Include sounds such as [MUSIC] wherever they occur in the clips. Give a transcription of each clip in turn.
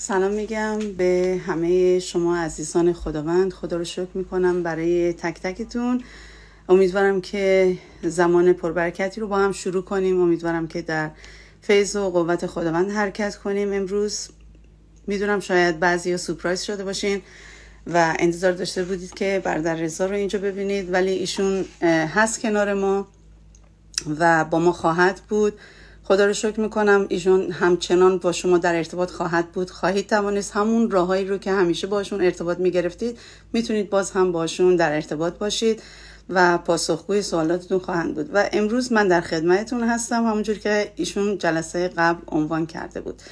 سلام میگم به همه شما عزیزان خداوند خدا رو شکر میکنم برای تک تکتون امیدوارم که زمان پربرکتی رو با هم شروع کنیم امیدوارم که در فیض و قوت خداوند حرکت کنیم امروز میدونم شاید بعضی ها سپرایز شده باشین و انتظار داشته بودید که بردر رضا رو اینجا ببینید ولی ایشون هست کنار ما و با ما خواهد بود خدا رو شکر میکنم ایشون همچنان با شما در ارتباط خواهد بود خواهید توانست همون راههایی رو که همیشه باشون ارتباط میگرفتید میتونید باز هم باشون در ارتباط باشید و پاسخگوی سوالاتتون خواهند بود و امروز من در خدمتتون هستم همونجور که ایشون جلسه قبل عنوان کرده بود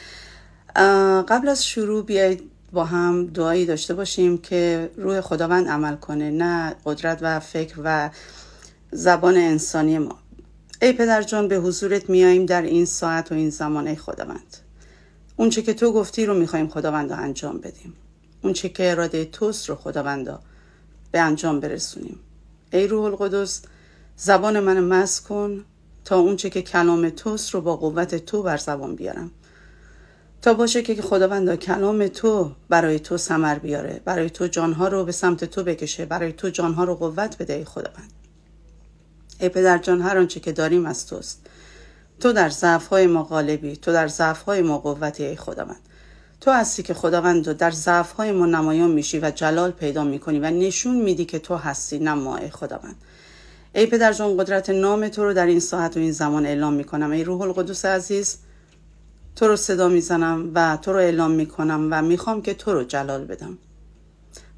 قبل از شروع بیایید با هم دعایی داشته باشیم که روی خداوند عمل کنه نه قدرت و فکر و زبان انسانی ما ای پدر جان به حضورت میاییم در این ساعت و این زمان ای خداوند اونچه که تو گفتی رو میخواییم خداوندا انجام بدیم اونچه که اراده توست رو خداوندا به انجام برسونیم ای روح القدس زبان من مس کن تا اونچه که کلام توست رو با قوت تو بر زبان بیارم تا باشه که خداوندا کلام تو برای تو سمر بیاره برای تو جانها رو به سمت تو بکشه برای تو جانها رو قوت بده ای خداوند ای پدر جان هر آنچه که داریم از توست تو در ضعف های ما غالبی تو در ضعف های ما قوتی ای خداوند تو هستی که خداوند در ضعف های ما نمایان میشی و جلال پیدا میکنی و نشون میدی که تو هستی نه ما ای خداوند ای پدر جان قدرت نام تو رو در این ساعت و این زمان اعلام میکنم ای روح القدس عزیز تو رو صدا میزنم و تو رو اعلام میکنم و میخوام که تو رو جلال بدم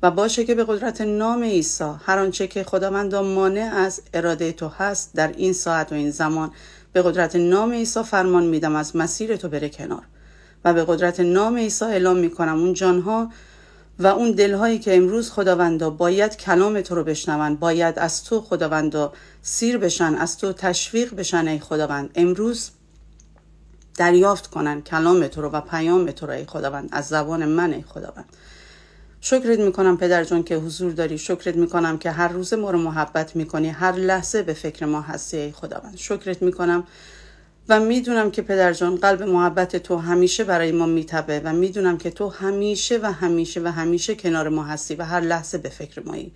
و باشه که به قدرت نام عیسی هر آنچه که خداوندان مانع از اراده تو هست در این ساعت و این زمان به قدرت نام عیسی فرمان میدم از مسیر تو بره کنار و به قدرت نام عیسی اعلام میکنم اون جانها و اون دلهایی که امروز خداوندا باید کلام تو رو بشنون باید از تو خداوندا سیر بشن از تو تشویق بشن ای خداوند امروز دریافت کنن کلام تو رو و پیام تو رو ای خداوند از زبان من ای خداوند شکرت میکنم پدر جان که حضور داری شکرت میکنم که هر روز ما رو محبت میکنی هر لحظه به فکر ما هستی ای خداوند شکرت میکنم و میدونم که پدر جان قلب محبت تو همیشه برای ما میتبه و میدونم که تو همیشه و همیشه و همیشه کنار ما هستی و هر لحظه به فکر مایی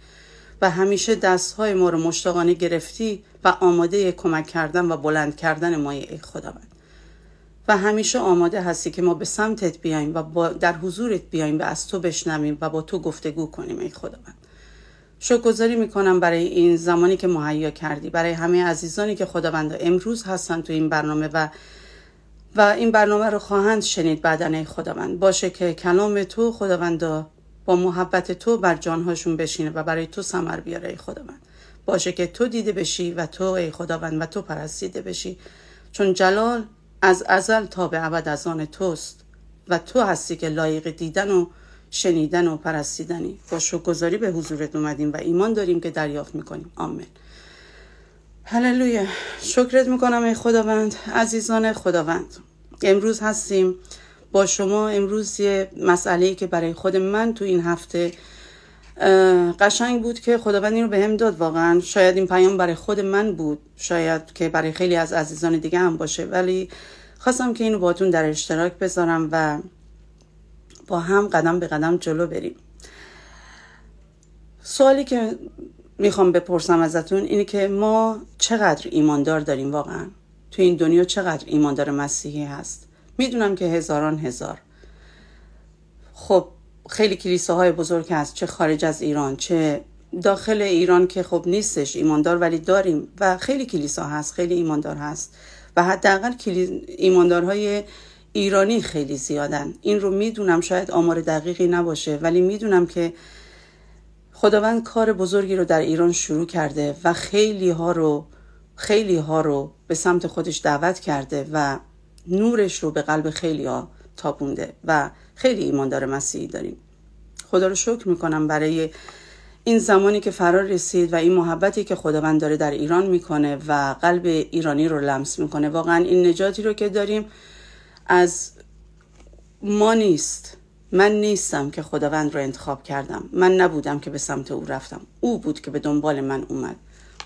و همیشه دستهای ما رو مشتاقانه گرفتی و آماده کمک کردن و بلند کردن مایی ای خداوند و همیشه آماده هستی که ما به سمتت بیایم و در حضورت بیایم و از تو بشنویم و با تو گفتگو کنیم ای خداوند شکرگزاری میکنم برای این زمانی که مهیا کردی برای همه عزیزانی که خداوند امروز هستن تو این برنامه و و این برنامه رو خواهند شنید بعدن ای خداوند باشه که کلام تو خداوند با محبت تو بر جانهاشون بشینه و برای تو ثمر بیاره ای خداوند باشه که تو دیده بشی و تو ای خداوند و تو پرستیده بشی چون جلال از ازل تا به ابد از آن توست و تو هستی که لایق دیدن و شنیدن و پرستیدنی با شکرگزاری به حضورت اومدیم و ایمان داریم که دریافت میکنیم آمین هللویا شکرت میکنم ای خداوند عزیزان خداوند امروز هستیم با شما امروز یه مسئله که برای خود من تو این هفته قشنگ بود که خداوند این رو به هم داد واقعا شاید این پیام برای خود من بود شاید که برای خیلی از عزیزان دیگه هم باشه ولی خواستم که اینو باتون در اشتراک بذارم و با هم قدم به قدم جلو بریم سوالی که میخوام بپرسم ازتون اینه که ما چقدر ایماندار داریم واقعا تو این دنیا چقدر ایماندار مسیحی هست میدونم که هزاران هزار خب خیلی کلیساهای بزرگ هست چه خارج از ایران چه داخل ایران که خب نیستش ایماندار ولی داریم و خیلی کلیسا هست خیلی ایماندار هست و حداقل ایماندارهای ایرانی خیلی زیادن این رو میدونم شاید آمار دقیقی نباشه ولی میدونم که خداوند کار بزرگی رو در ایران شروع کرده و خیلی ها رو خیلی ها رو به سمت خودش دعوت کرده و نورش رو به قلب خیلی تابونده و خیلی ایماندار مسیحی داریم خدا رو شکر میکنم برای این زمانی که فرار رسید و این محبتی که خداوند داره در ایران میکنه و قلب ایرانی رو لمس میکنه واقعا این نجاتی رو که داریم از ما نیست من نیستم که خداوند رو انتخاب کردم من نبودم که به سمت او رفتم او بود که به دنبال من اومد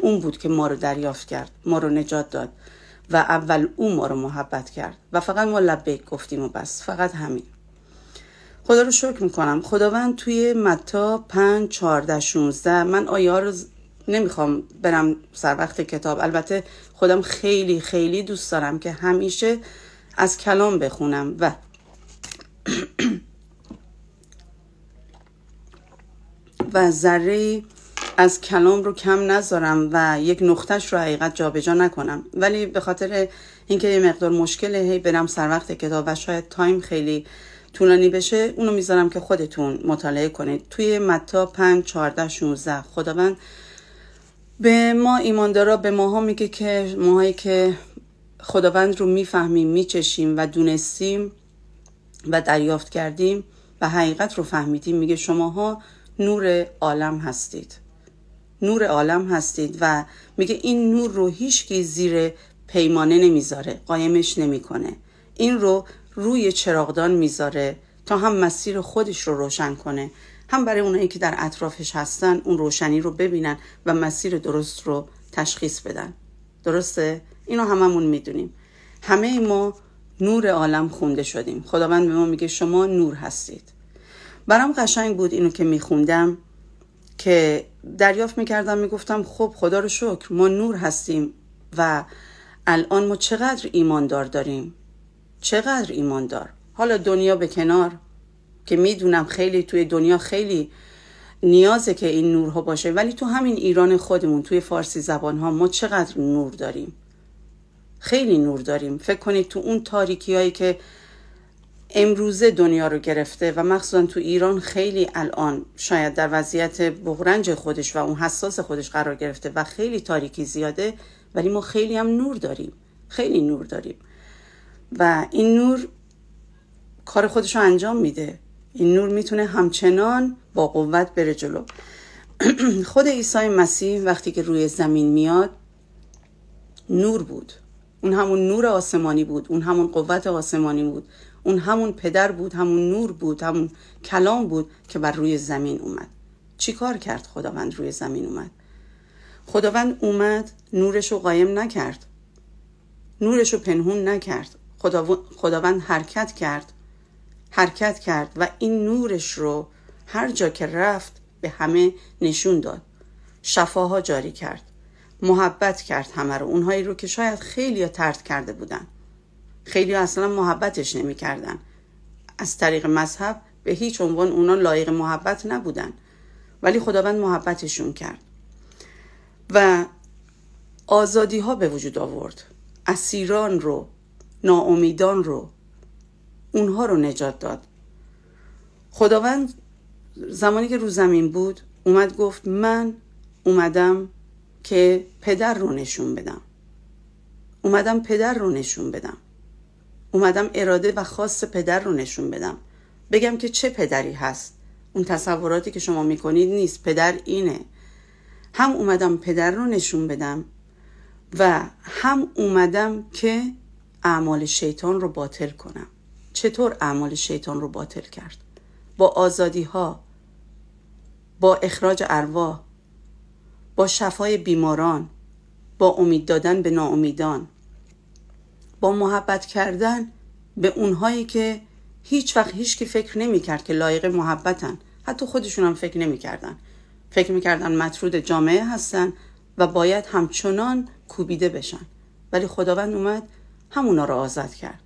اون بود که ما رو دریافت کرد ما رو نجات داد و اول او ما رو محبت کرد و فقط ما لبیک گفتیم و بس فقط همین خدا رو شکر میکنم خداوند توی متا 5 14 16 من آیه ها رو نمیخوام برم سر وقت کتاب البته خودم خیلی خیلی دوست دارم که همیشه از کلام بخونم و [CLEARS THROAT] و ذره از کلام رو کم نذارم و یک نقطهش رو حقیقت جابجا نکنم ولی به خاطر اینکه یه مقدار مشکله هی برم سر وقت کتاب و شاید تایم خیلی طولانی بشه اونو میذارم که خودتون مطالعه کنید توی متا 5 14 16 خداوند به ما ایماندارا به ماها میگه که ماهایی که خداوند رو میفهمیم میچشیم و دونستیم و دریافت کردیم و حقیقت رو فهمیدیم میگه شماها نور عالم هستید نور عالم هستید و میگه این نور رو هیچ زیر پیمانه نمیذاره قایمش نمیکنه این رو روی چراغدان میذاره تا هم مسیر خودش رو روشن کنه هم برای اونایی که در اطرافش هستن اون روشنی رو ببینن و مسیر درست رو تشخیص بدن درسته اینو هممون میدونیم همه ما نور عالم خونده شدیم خداوند به ما میگه شما نور هستید برام قشنگ بود اینو که میخوندم که دریافت میکردم میگفتم خب خدا رو شکر ما نور هستیم و الان ما چقدر ایماندار داریم چقدر ایمان دار حالا دنیا به کنار که میدونم خیلی توی دنیا خیلی نیازه که این نورها باشه ولی تو همین ایران خودمون توی فارسی زبان ها ما چقدر نور داریم خیلی نور داریم فکر کنید تو اون تاریکی هایی که امروزه دنیا رو گرفته و مخصوصا تو ایران خیلی الان شاید در وضعیت بغرنج خودش و اون حساس خودش قرار گرفته و خیلی تاریکی زیاده ولی ما خیلی هم نور داریم خیلی نور داریم و این نور کار خودش رو انجام میده این نور میتونه همچنان با قوت بره جلو [CLEARS THROAT] خود عیسی مسیح وقتی که روی زمین میاد نور بود اون همون نور آسمانی بود اون همون قوت آسمانی بود اون همون پدر بود همون نور بود همون کلام بود که بر روی زمین اومد چی کار کرد خداوند روی زمین اومد خداوند اومد نورش رو قایم نکرد نورش رو پنهون نکرد خداوند حرکت کرد حرکت کرد و این نورش رو هر جا که رفت به همه نشون داد شفاها جاری کرد محبت کرد همه رو اونهایی رو که شاید خیلی ترد کرده بودن خیلی اصلا محبتش کردن از طریق مذهب به هیچ عنوان اونا لایق محبت نبودن ولی خداوند محبتشون کرد و آزادی ها به وجود آورد اسیران رو ناامیدان رو اونها رو نجات داد خداوند زمانی که رو زمین بود اومد گفت من اومدم که پدر رو نشون بدم اومدم پدر رو نشون بدم اومدم اراده و خاص پدر رو نشون بدم بگم که چه پدری هست اون تصوراتی که شما میکنید نیست پدر اینه هم اومدم پدر رو نشون بدم و هم اومدم که اعمال شیطان رو باطل کنم چطور اعمال شیطان رو باطل کرد با آزادی ها با اخراج ارواح با شفای بیماران با امید دادن به ناامیدان با محبت کردن به اونهایی که هیچ وقت هیچ که فکر نمیکرد که لایق محبتن حتی خودشون هم فکر کردن فکر کردن مطرود جامعه هستن و باید همچنان کوبیده بشن ولی خداوند اومد همونا رو آزاد کرد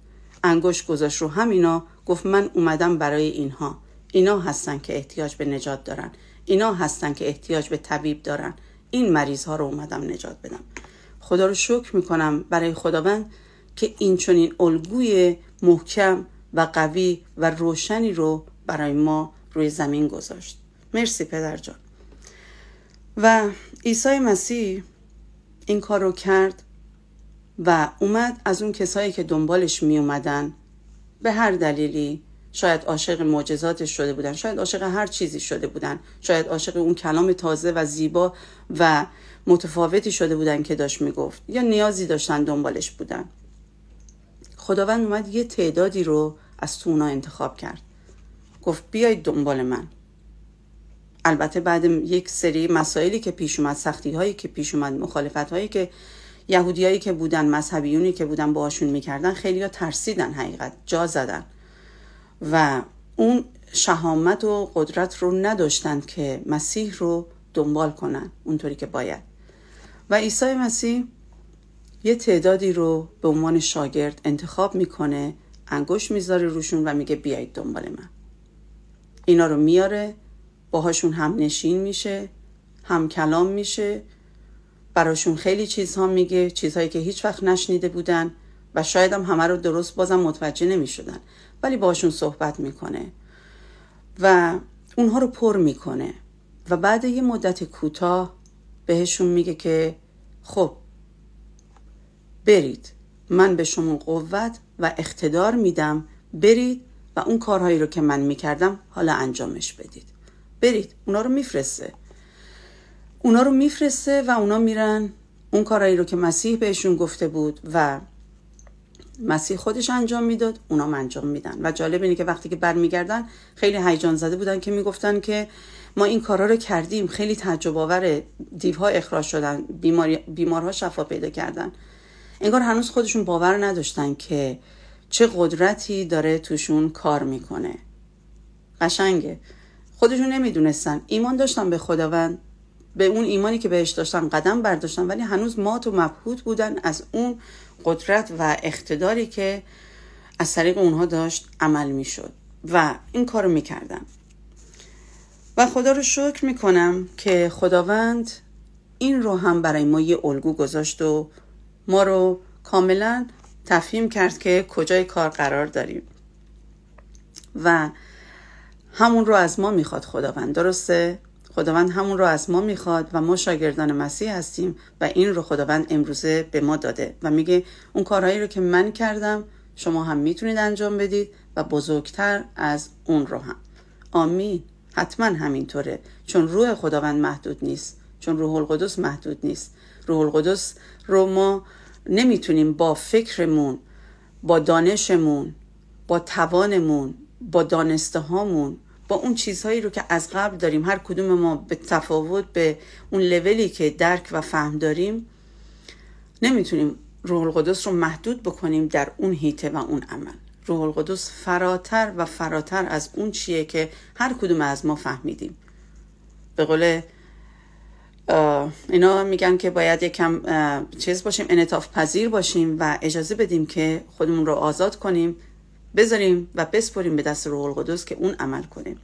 انگشت گذاشت رو همینا گفت من اومدم برای اینها اینا هستن که احتیاج به نجات دارن اینا هستن که احتیاج به طبیب دارن این مریض ها رو اومدم نجات بدم خدا رو شکر میکنم برای خداوند که این چنین الگوی محکم و قوی و روشنی رو برای ما روی زمین گذاشت مرسی پدر جان و عیسی مسیح این کار رو کرد و اومد از اون کسایی که دنبالش می اومدن به هر دلیلی شاید عاشق معجزاتش شده بودن شاید عاشق هر چیزی شده بودن شاید عاشق اون کلام تازه و زیبا و متفاوتی شده بودن که داشت میگفت یا نیازی داشتن دنبالش بودن خداوند اومد یه تعدادی رو از تو اونا انتخاب کرد گفت بیایید دنبال من البته بعد یک سری مسائلی که پیش اومد سختی هایی که پیش اومد مخالفت هایی که یهودیایی که بودن مذهبیونی که بودن باشون میکردن خیلی ترسیدن حقیقت جا زدن و اون شهامت و قدرت رو نداشتند که مسیح رو دنبال کنن اونطوری که باید و عیسی مسیح یه تعدادی رو به عنوان شاگرد انتخاب میکنه انگوش میذاره روشون و میگه بیایید دنبال من اینا رو میاره باهاشون هم نشین میشه هم کلام میشه براشون خیلی چیزها میگه چیزهایی که هیچ وقت نشنیده بودن و شاید هم همه رو درست بازم متوجه نمیشدن ولی باشون صحبت میکنه و اونها رو پر میکنه و بعد یه مدت کوتاه بهشون میگه که خب برید من به شما قوت و اقتدار میدم برید و اون کارهایی رو که من میکردم حالا انجامش بدید برید اونا رو میفرسته اونا رو میفرسته و اونا میرن اون کارایی رو که مسیح بهشون گفته بود و مسیح خودش انجام میداد هم انجام میدن و جالب اینه که وقتی که برمیگردن خیلی هیجان زده بودن که میگفتن که ما این کارا رو کردیم خیلی تعجب آور دیوها اخراج شدن بیمارها شفا پیدا کردن انگار هنوز خودشون باور نداشتن که چه قدرتی داره توشون کار میکنه قشنگه خودشون نمیدونستن ایمان داشتن به خداوند به اون ایمانی که بهش داشتن قدم برداشتن ولی هنوز مات و مبهوت بودن از اون قدرت و اقتداری که از طریق اونها داشت عمل میشد و این کار رو میکردن و خدا رو شکر میکنم که خداوند این رو هم برای ما یه الگو گذاشت و ما رو کاملا تفهیم کرد که کجای کار قرار داریم و همون رو از ما میخواد خداوند درسته خداوند همون رو از ما میخواد و ما شاگردان مسیح هستیم و این رو خداوند امروزه به ما داده و میگه اون کارهایی رو که من کردم شما هم میتونید انجام بدید و بزرگتر از اون رو هم آمین حتما همینطوره چون روح خداوند محدود نیست چون روح القدس محدود نیست روح القدس رو ما نمیتونیم با فکرمون با دانشمون با توانمون با دانسته هامون با اون چیزهایی رو که از قبل داریم هر کدوم ما به تفاوت به اون لولی که درک و فهم داریم نمیتونیم روح القدس رو محدود بکنیم در اون هیته و اون عمل روح القدس فراتر و فراتر از اون چیه که هر کدوم از ما فهمیدیم به قول اینا میگن که باید یکم چیز باشیم انطاف پذیر باشیم و اجازه بدیم که خودمون رو آزاد کنیم بذاریم و بسپریم به دست روح القدس که اون عمل کنه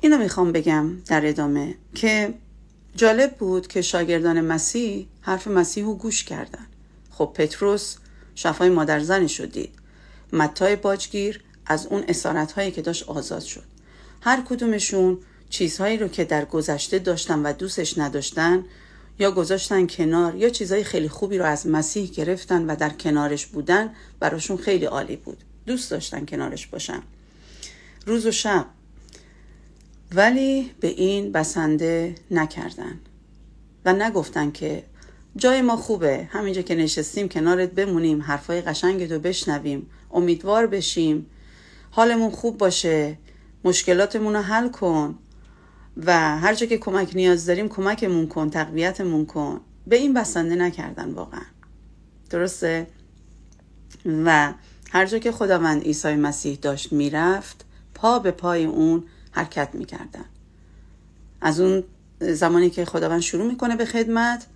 اینو میخوام بگم در ادامه که جالب بود که شاگردان مسیح حرف مسیح رو گوش کردن خب پتروس شفای مادر رو دید متای باجگیر از اون اسارت هایی که داشت آزاد شد هر کدومشون چیزهایی رو که در گذشته داشتن و دوستش نداشتن یا گذاشتن کنار یا چیزهای خیلی خوبی رو از مسیح گرفتن و در کنارش بودن براشون خیلی عالی بود دوست داشتن کنارش باشم روز و شب ولی به این بسنده نکردن و نگفتن که جای ما خوبه همینجا که نشستیم کنارت بمونیم حرفای قشنگتو بشنویم امیدوار بشیم حالمون خوب باشه مشکلاتمون رو حل کن و هر جا که کمک نیاز داریم کمکمون کن تقویتمون کن به این بسنده نکردن واقعا درسته و هر جا که خداوند عیسی مسیح داشت میرفت پا به پای اون حرکت میکردن از اون زمانی که خداوند شروع میکنه به خدمت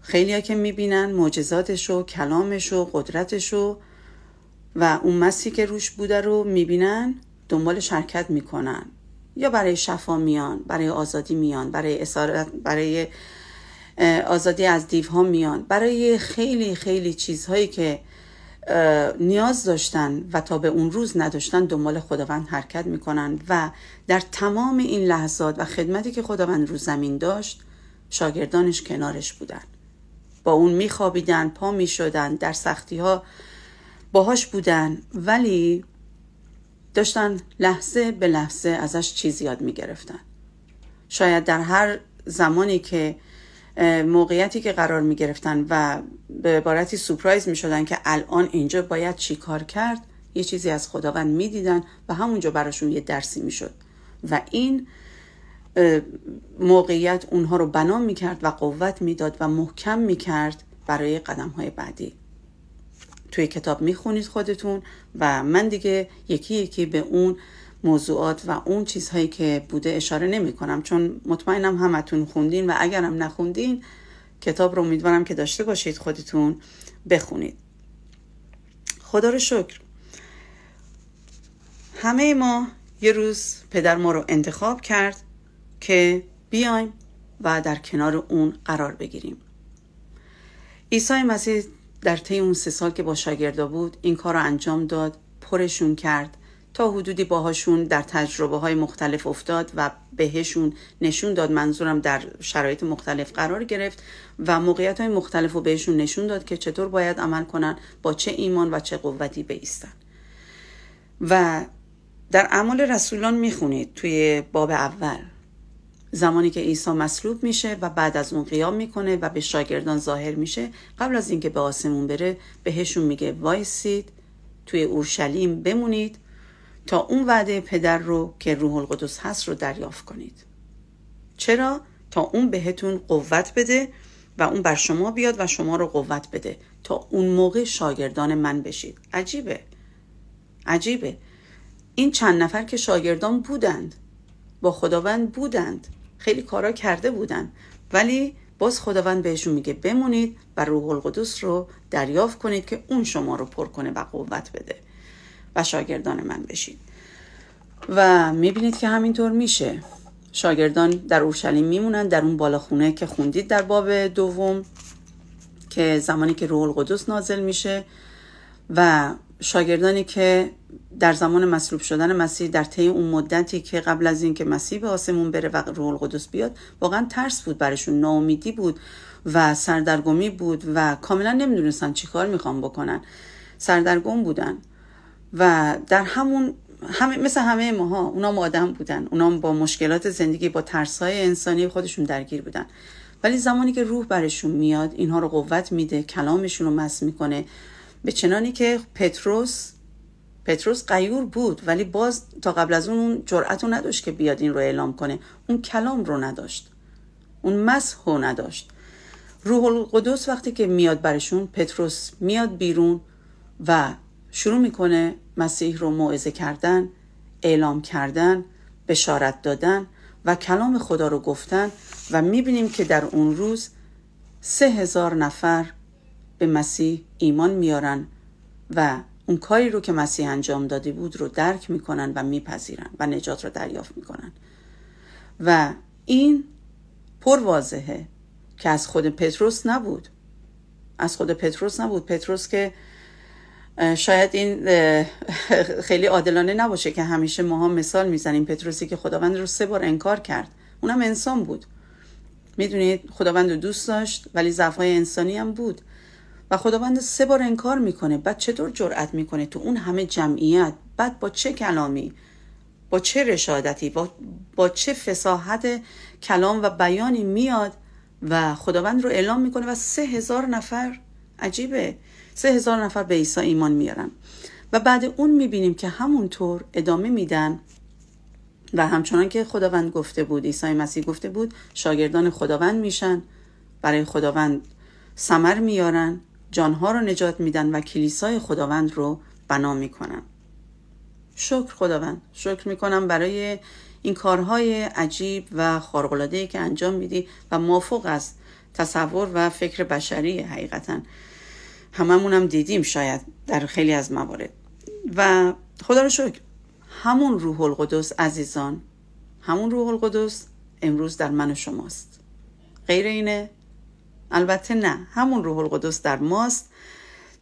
خیلی که میبینن معجزاتش و کلامش و قدرتش و و اون مسیح که روش بوده رو میبینن دنبال شرکت میکنن یا برای شفا میان برای آزادی میان برای اسارت برای آزادی از دیوها میان برای خیلی خیلی چیزهایی که نیاز داشتن و تا به اون روز نداشتن دنبال خداوند حرکت میکنن و در تمام این لحظات و خدمتی که خداوند رو زمین داشت شاگردانش کنارش بودن با اون میخوابیدن پا میشدن در سختی ها باهاش بودن ولی داشتن لحظه به لحظه ازش چیز یاد میگرفتن شاید در هر زمانی که موقعیتی که قرار می گرفتن و به عبارتی سپرایز می شدن که الان اینجا باید چی کار کرد یه چیزی از خداوند می دیدن و همونجا براشون یه درسی می شد و این موقعیت اونها رو بنا می کرد و قوت می داد و محکم می کرد برای قدم های بعدی توی کتاب می خونید خودتون و من دیگه یکی یکی به اون موضوعات و اون چیزهایی که بوده اشاره نمی کنم چون مطمئنم همتون خوندین و اگرم نخوندین کتاب رو امیدوارم که داشته باشید خودتون بخونید خدا رو شکر همه ما یه روز پدر ما رو انتخاب کرد که بیایم و در کنار اون قرار بگیریم عیسی مسیح در طی اون سه سال که با شاگردا بود این کار رو انجام داد پرشون کرد تا حدودی باهاشون در تجربه های مختلف افتاد و بهشون نشون داد منظورم در شرایط مختلف قرار گرفت و موقعیت های مختلف رو بهشون نشون داد که چطور باید عمل کنن با چه ایمان و چه قوتی بیستن و در اعمال رسولان میخونید توی باب اول زمانی که عیسی مصلوب میشه و بعد از اون قیام میکنه و به شاگردان ظاهر میشه قبل از اینکه به آسمون بره بهشون میگه وایسید توی اورشلیم بمونید تا اون وعده پدر رو که روح القدس هست رو دریافت کنید چرا تا اون بهتون قوت بده و اون بر شما بیاد و شما رو قوت بده تا اون موقع شاگردان من بشید عجیبه عجیبه این چند نفر که شاگردان بودند با خداوند بودند خیلی کارا کرده بودند ولی باز خداوند بهشون میگه بمونید و روح القدس رو دریافت کنید که اون شما رو پر کنه و قوت بده و شاگردان من بشید و میبینید که همینطور میشه شاگردان در اورشلیم میمونن در اون بالا خونه که خوندید در باب دوم که زمانی که روح القدس نازل میشه و شاگردانی که در زمان مصلوب شدن مسیح در طی اون مدتی که قبل از اینکه مسیح به آسمون بره و روح القدس بیاد واقعا ترس بود برشون ناامیدی بود و سردرگمی بود و کاملا نمیدونستن چیکار میخوان بکنن سردرگم بودن و در همون همه مثل همه ماها اونام آدم بودن اونام با مشکلات زندگی با های انسانی خودشون درگیر بودن ولی زمانی که روح برشون میاد اینها رو قوت میده کلامشون رو مس میکنه به چنانی که پتروس پتروس قیور بود ولی باز تا قبل از اون اون رو نداشت که بیاد این رو اعلام کنه اون کلام رو نداشت اون مسح رو نداشت روح القدس وقتی که میاد برشون پتروس میاد بیرون و شروع میکنه مسیح رو موعظه کردن اعلام کردن بشارت دادن و کلام خدا رو گفتن و میبینیم که در اون روز سه هزار نفر به مسیح ایمان میارن و اون کاری رو که مسیح انجام داده بود رو درک میکنن و میپذیرن و نجات رو دریافت میکنن و این پر واضحه که از خود پتروس نبود از خود پتروس نبود پتروس که شاید این [LAUGHS] خیلی عادلانه نباشه که همیشه ماها مثال میزنیم پتروسی که خداوند رو سه بار انکار کرد اونم انسان بود میدونید خداوند رو دوست داشت ولی ضعفهای انسانی هم بود و خداوند سه بار انکار میکنه بعد چطور جرأت میکنه تو اون همه جمعیت بعد با چه کلامی با چه رشادتی با, با چه فساحت کلام و بیانی میاد و خداوند رو اعلام میکنه و سه هزار نفر عجیبه سه هزار نفر به عیسی ایمان میارن و بعد اون میبینیم که همونطور ادامه میدن و همچنان که خداوند گفته بود عیسی مسیح گفته بود شاگردان خداوند میشن برای خداوند سمر میارن جانها رو نجات میدن و کلیسای خداوند رو بنا میکنن شکر خداوند شکر میکنم برای این کارهای عجیب و خارقلادهی که انجام میدی و موافق از تصور و فکر بشری حقیقتا هممون هم دیدیم شاید در خیلی از موارد و خدا رو شکر همون روح القدس عزیزان همون روح القدس امروز در من و شماست غیر اینه البته نه همون روح القدس در ماست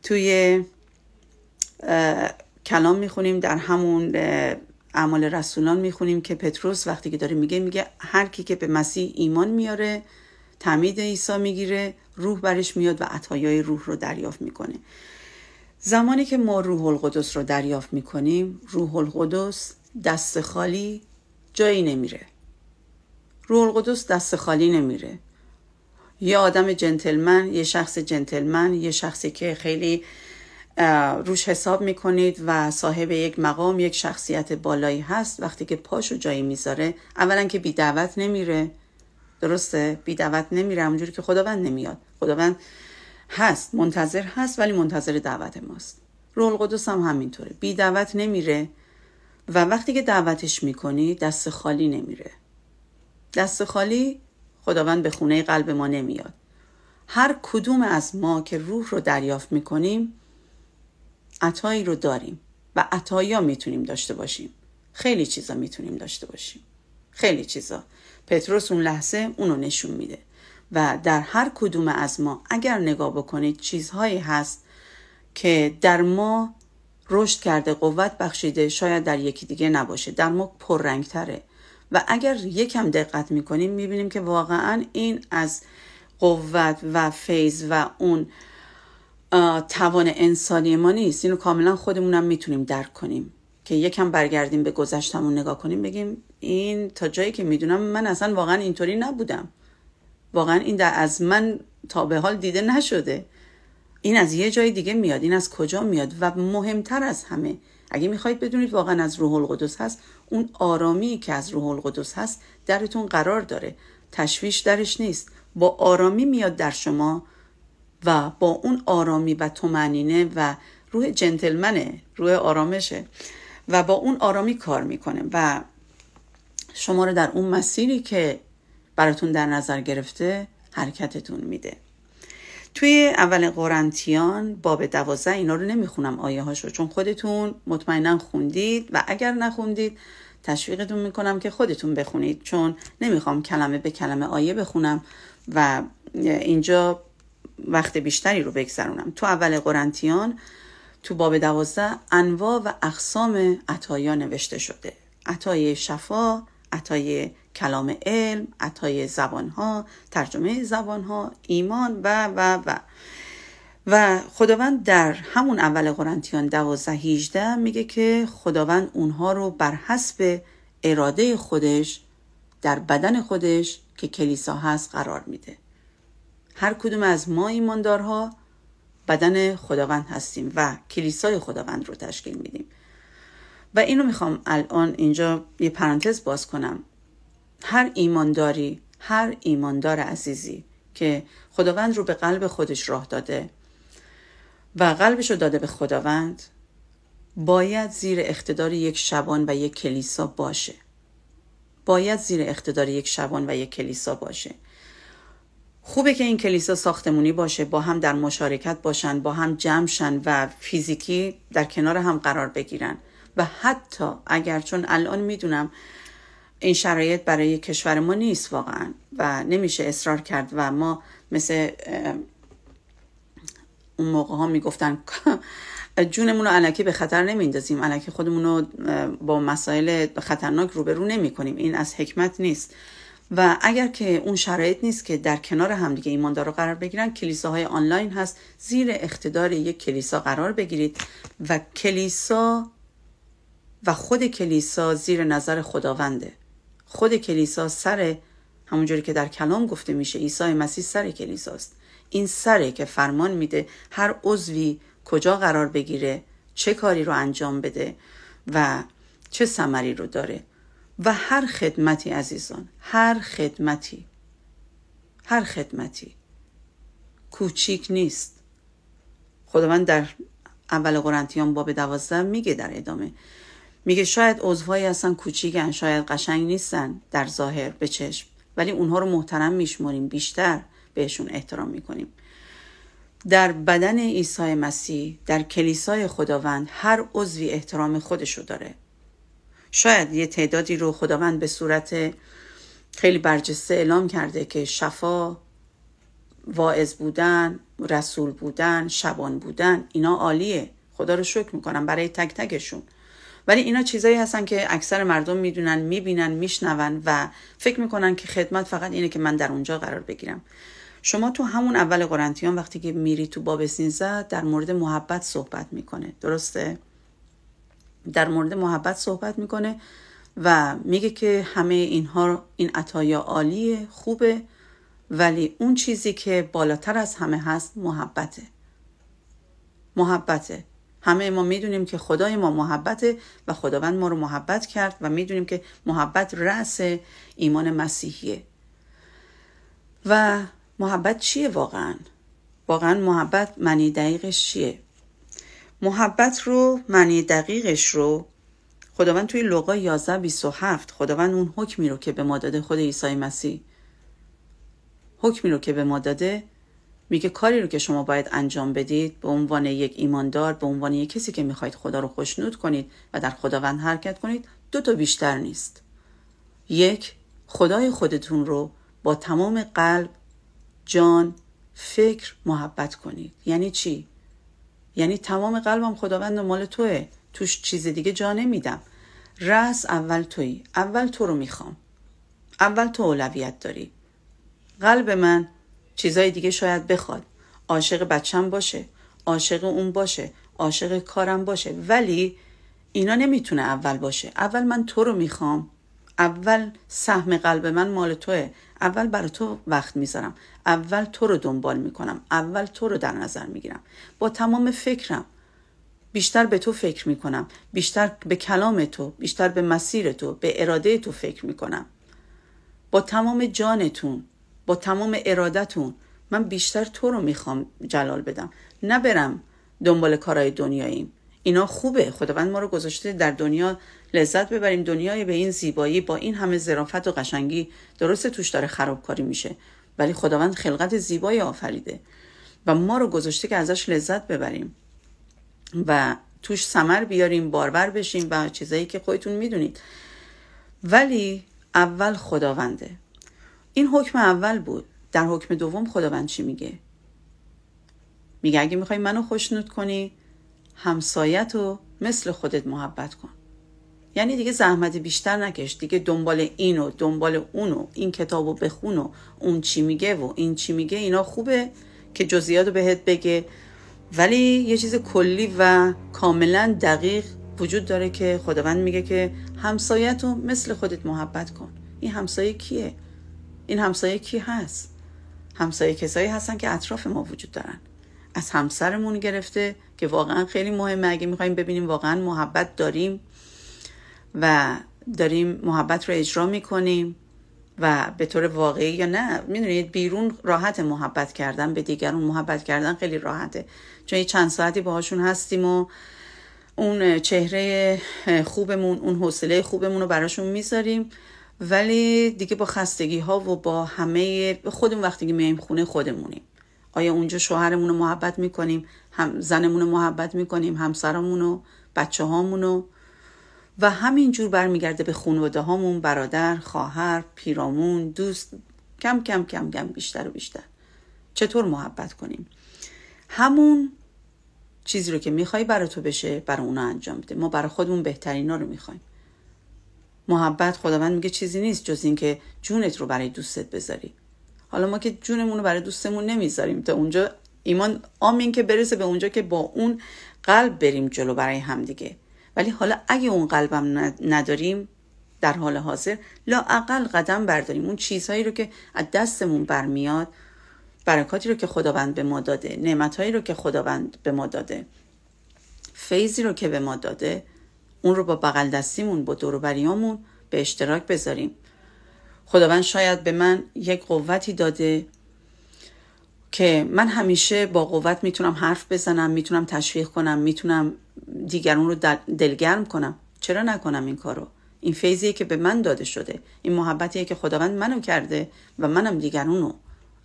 توی کلام میخونیم در همون اعمال رسولان میخونیم که پتروس وقتی که داره میگه میگه هر کی که به مسیح ایمان میاره تمید عیسی میگیره روح برش میاد و عطایای روح رو دریافت میکنه زمانی که ما روح القدس رو دریافت میکنیم روح القدس دست خالی جایی نمیره روح القدس دست خالی نمیره یه آدم جنتلمن یه شخص جنتلمن یه شخصی که خیلی روش حساب میکنید و صاحب یک مقام یک شخصیت بالایی هست وقتی که پاشو جایی میذاره اولا که بی دعوت نمیره درسته بی دعوت نمیرم اونجوری که خداوند نمیاد خداوند هست منتظر هست ولی منتظر دعوت ماست رول القدس هم همینطوره بی دعوت نمیره و وقتی که دعوتش میکنی دست خالی نمیره دست خالی خداوند به خونه قلب ما نمیاد هر کدوم از ما که روح رو دریافت میکنیم عطایی رو داریم و عطایا میتونیم داشته باشیم خیلی چیزا میتونیم داشته باشیم خیلی چیزا پتروس اون لحظه اونو نشون میده و در هر کدوم از ما اگر نگاه بکنید چیزهایی هست که در ما رشد کرده قوت بخشیده شاید در یکی دیگه نباشه در ما تره و اگر یکم دقت میکنیم میبینیم که واقعا این از قوت و فیض و اون توان انسانی ما نیست اینو کاملا خودمونم میتونیم درک کنیم که یکم برگردیم به گذشتمون نگاه کنیم بگیم این تا جایی که میدونم من اصلا واقعا اینطوری نبودم واقعا این در از من تا به حال دیده نشده این از یه جای دیگه میاد این از کجا میاد و مهمتر از همه اگه میخواید بدونید واقعا از روح القدس هست اون آرامی که از روح القدس هست درتون قرار داره تشویش درش نیست با آرامی میاد در شما و با اون آرامی و تمنینه و روح جنتلمنه روح آرامشه و با اون آرامی کار میکنه و شما رو در اون مسیری که براتون در نظر گرفته حرکتتون میده توی اول قرنتیان باب دوازه اینا رو نمیخونم آیه هاشو چون خودتون مطمئنا خوندید و اگر نخوندید تشویقتون میکنم که خودتون بخونید چون نمیخوام کلمه به کلمه آیه بخونم و اینجا وقت بیشتری رو بگذرونم تو اول قرنتیان تو باب دوازده انواع و اقسام عطایا نوشته شده عطای شفا عطای کلام علم عطای زبانها، ترجمه زبانها، ایمان و و و و خداوند در همون اول قرنتیان 12 میگه که خداوند اونها رو بر حسب اراده خودش در بدن خودش که کلیسا هست قرار میده هر کدوم از ما ایماندارها بدن خداوند هستیم و کلیسای خداوند رو تشکیل میدیم و اینو میخوام الان اینجا یه پرانتز باز کنم هر ایمانداری هر ایماندار عزیزی که خداوند رو به قلب خودش راه داده و قلبش رو داده به خداوند باید زیر اقتدار یک شبان و یک کلیسا باشه باید زیر اقتدار یک شبان و یک کلیسا باشه خوبه که این کلیسا ساختمونی باشه با هم در مشارکت باشن با هم جمعشن و فیزیکی در کنار هم قرار بگیرن و حتی اگر چون الان میدونم این شرایط برای کشور ما نیست واقعا و نمیشه اصرار کرد و ما مثل اون موقع ها میگفتن [LAUGHS] جونمون رو علکی به خطر نمیندازیم علکی خودمون رو با مسائل خطرناک روبرو نمی این از حکمت نیست و اگر که اون شرایط نیست که در کنار همدیگه ایماندار رو قرار بگیرن کلیساهای آنلاین هست زیر اقتدار یک کلیسا قرار بگیرید و کلیسا و خود کلیسا زیر نظر خداونده خود کلیسا سر همونجوری که در کلام گفته میشه عیسی مسیح سر کلیساست این سره که فرمان میده هر عضوی کجا قرار بگیره چه کاری رو انجام بده و چه ثمری رو داره و هر خدمتی عزیزان هر خدمتی هر خدمتی کوچیک نیست خداوند در اول قرنتیان باب دوازده میگه در ادامه میگه شاید عضوهایی هستن کوچیکن شاید قشنگ نیستن در ظاهر به چشم ولی اونها رو محترم میشماریم بیشتر بهشون احترام میکنیم در بدن عیسی مسیح در کلیسای خداوند هر عضوی احترام رو داره شاید یه تعدادی رو خداوند به صورت خیلی برجسته اعلام کرده که شفا واعظ بودن رسول بودن شبان بودن اینا عالیه خدا رو شکر میکنم برای تک تکشون ولی اینا چیزایی هستن که اکثر مردم میدونن میبینن میشنون و فکر میکنن که خدمت فقط اینه که من در اونجا قرار بگیرم شما تو همون اول قرنتیان وقتی که میری تو باب 13 در مورد محبت صحبت میکنه درسته در مورد محبت صحبت میکنه و میگه که همه اینها این عطایا عالیه خوبه ولی اون چیزی که بالاتر از همه هست محبته محبته همه ما میدونیم که خدای ما محبت و خداوند ما رو محبت کرد و میدونیم که محبت رأس ایمان مسیحیه و محبت چیه واقعا؟ واقعا محبت معنی دقیقش چیه؟ محبت رو معنی دقیقش رو خداوند توی لوقا 11 27 خداوند اون حکمی رو که به ما داده خود عیسی مسیح حکمی رو که به ما داده میگه کاری رو که شما باید انجام بدید به عنوان یک ایماندار به عنوان یک کسی که میخواید خدا رو خوشنود کنید و در خداوند حرکت کنید دو تا بیشتر نیست یک خدای خودتون رو با تمام قلب جان فکر محبت کنید یعنی چی یعنی تمام قلبم خداوند مال توه توش چیز دیگه جا نمیدم رأس اول توی اول تو رو میخوام اول تو اولویت داری قلب من چیزای دیگه شاید بخواد عاشق بچم باشه عاشق اون باشه عاشق کارم باشه ولی اینا نمیتونه اول باشه اول من تو رو میخوام اول سهم قلب من مال توه اول برا تو وقت میذارم اول تو رو دنبال میکنم اول تو رو در نظر میگیرم با تمام فکرم بیشتر به تو فکر میکنم بیشتر به کلام تو بیشتر به مسیر تو به اراده تو فکر میکنم با تمام جانتون با تمام ارادتون من بیشتر تو رو میخوام جلال بدم نبرم دنبال کارهای دنیاییم اینا خوبه خداوند ما رو گذاشته در دنیا لذت ببریم دنیای به این زیبایی با این همه ظرافت و قشنگی درست توش داره خرابکاری میشه ولی خداوند خلقت زیبایی آفریده و ما رو گذاشته که ازش لذت ببریم و توش سمر بیاریم بارور بشیم و چیزایی که خودتون میدونید ولی اول خداونده این حکم اول بود در حکم دوم خداوند چی میگه میگه اگه میخوای منو خوشنود کنی همسایت رو مثل خودت محبت کن یعنی دیگه زحمت بیشتر نکش دیگه دنبال اینو دنبال اونو این کتاب و بخون و اون چی میگه و این چی میگه اینا خوبه که جزئیات بهت بگه ولی یه چیز کلی و کاملا دقیق وجود داره که خداوند میگه که همسایتو مثل خودت محبت کن این همسایه کیه این همسایه کی هست همسایه کسایی هستن که اطراف ما وجود دارن از همسرمون گرفته که واقعا خیلی مهمه اگه میخوایم ببینیم واقعا محبت داریم و داریم محبت رو اجرا میکنیم و به طور واقعی یا نه میدونید بیرون راحت محبت کردن به دیگرون محبت کردن خیلی راحته چون یه چند ساعتی باهاشون هستیم و اون چهره خوبمون اون حوصله خوبمون رو براشون میذاریم ولی دیگه با خستگی ها و با همه خودمون وقتی که میایم خونه خودمونیم آیا اونجا شوهرمون رو محبت میکنیم هم زنمون رو محبت میکنیم همسرمون و بچه هامون و و همینجور برمیگرده به خانواده هامون برادر خواهر پیرامون دوست کم کم کم کم بیشتر و بیشتر چطور محبت کنیم همون چیزی رو که میخوای برای تو بشه برای اونا انجام بده ما برای خودمون بهترین رو میخوایم محبت خداوند میگه چیزی نیست جز اینکه جونت رو برای دوستت بذاری حالا ما که جونمون رو برای دوستمون نمیذاریم تا اونجا ایمان آمین که برسه به اونجا که با اون قلب بریم جلو برای همدیگه ولی حالا اگه اون قلبم نداریم در حال حاضر لااقل قدم برداریم اون چیزهایی رو که از دستمون برمیاد برکاتی رو که خداوند به ما داده نعمتهایی رو که خداوند به ما داده فیضی رو که به ما داده اون رو با بغل دستیمون با دوروبریامون به اشتراک بذاریم خداوند شاید به من یک قوتی داده که من همیشه با قوت میتونم حرف بزنم میتونم تشویق کنم میتونم دیگرون رو دلگرم کنم چرا نکنم این کارو این فیضیه که به من داده شده این محبتیه که خداوند منو کرده و منم دیگرون رو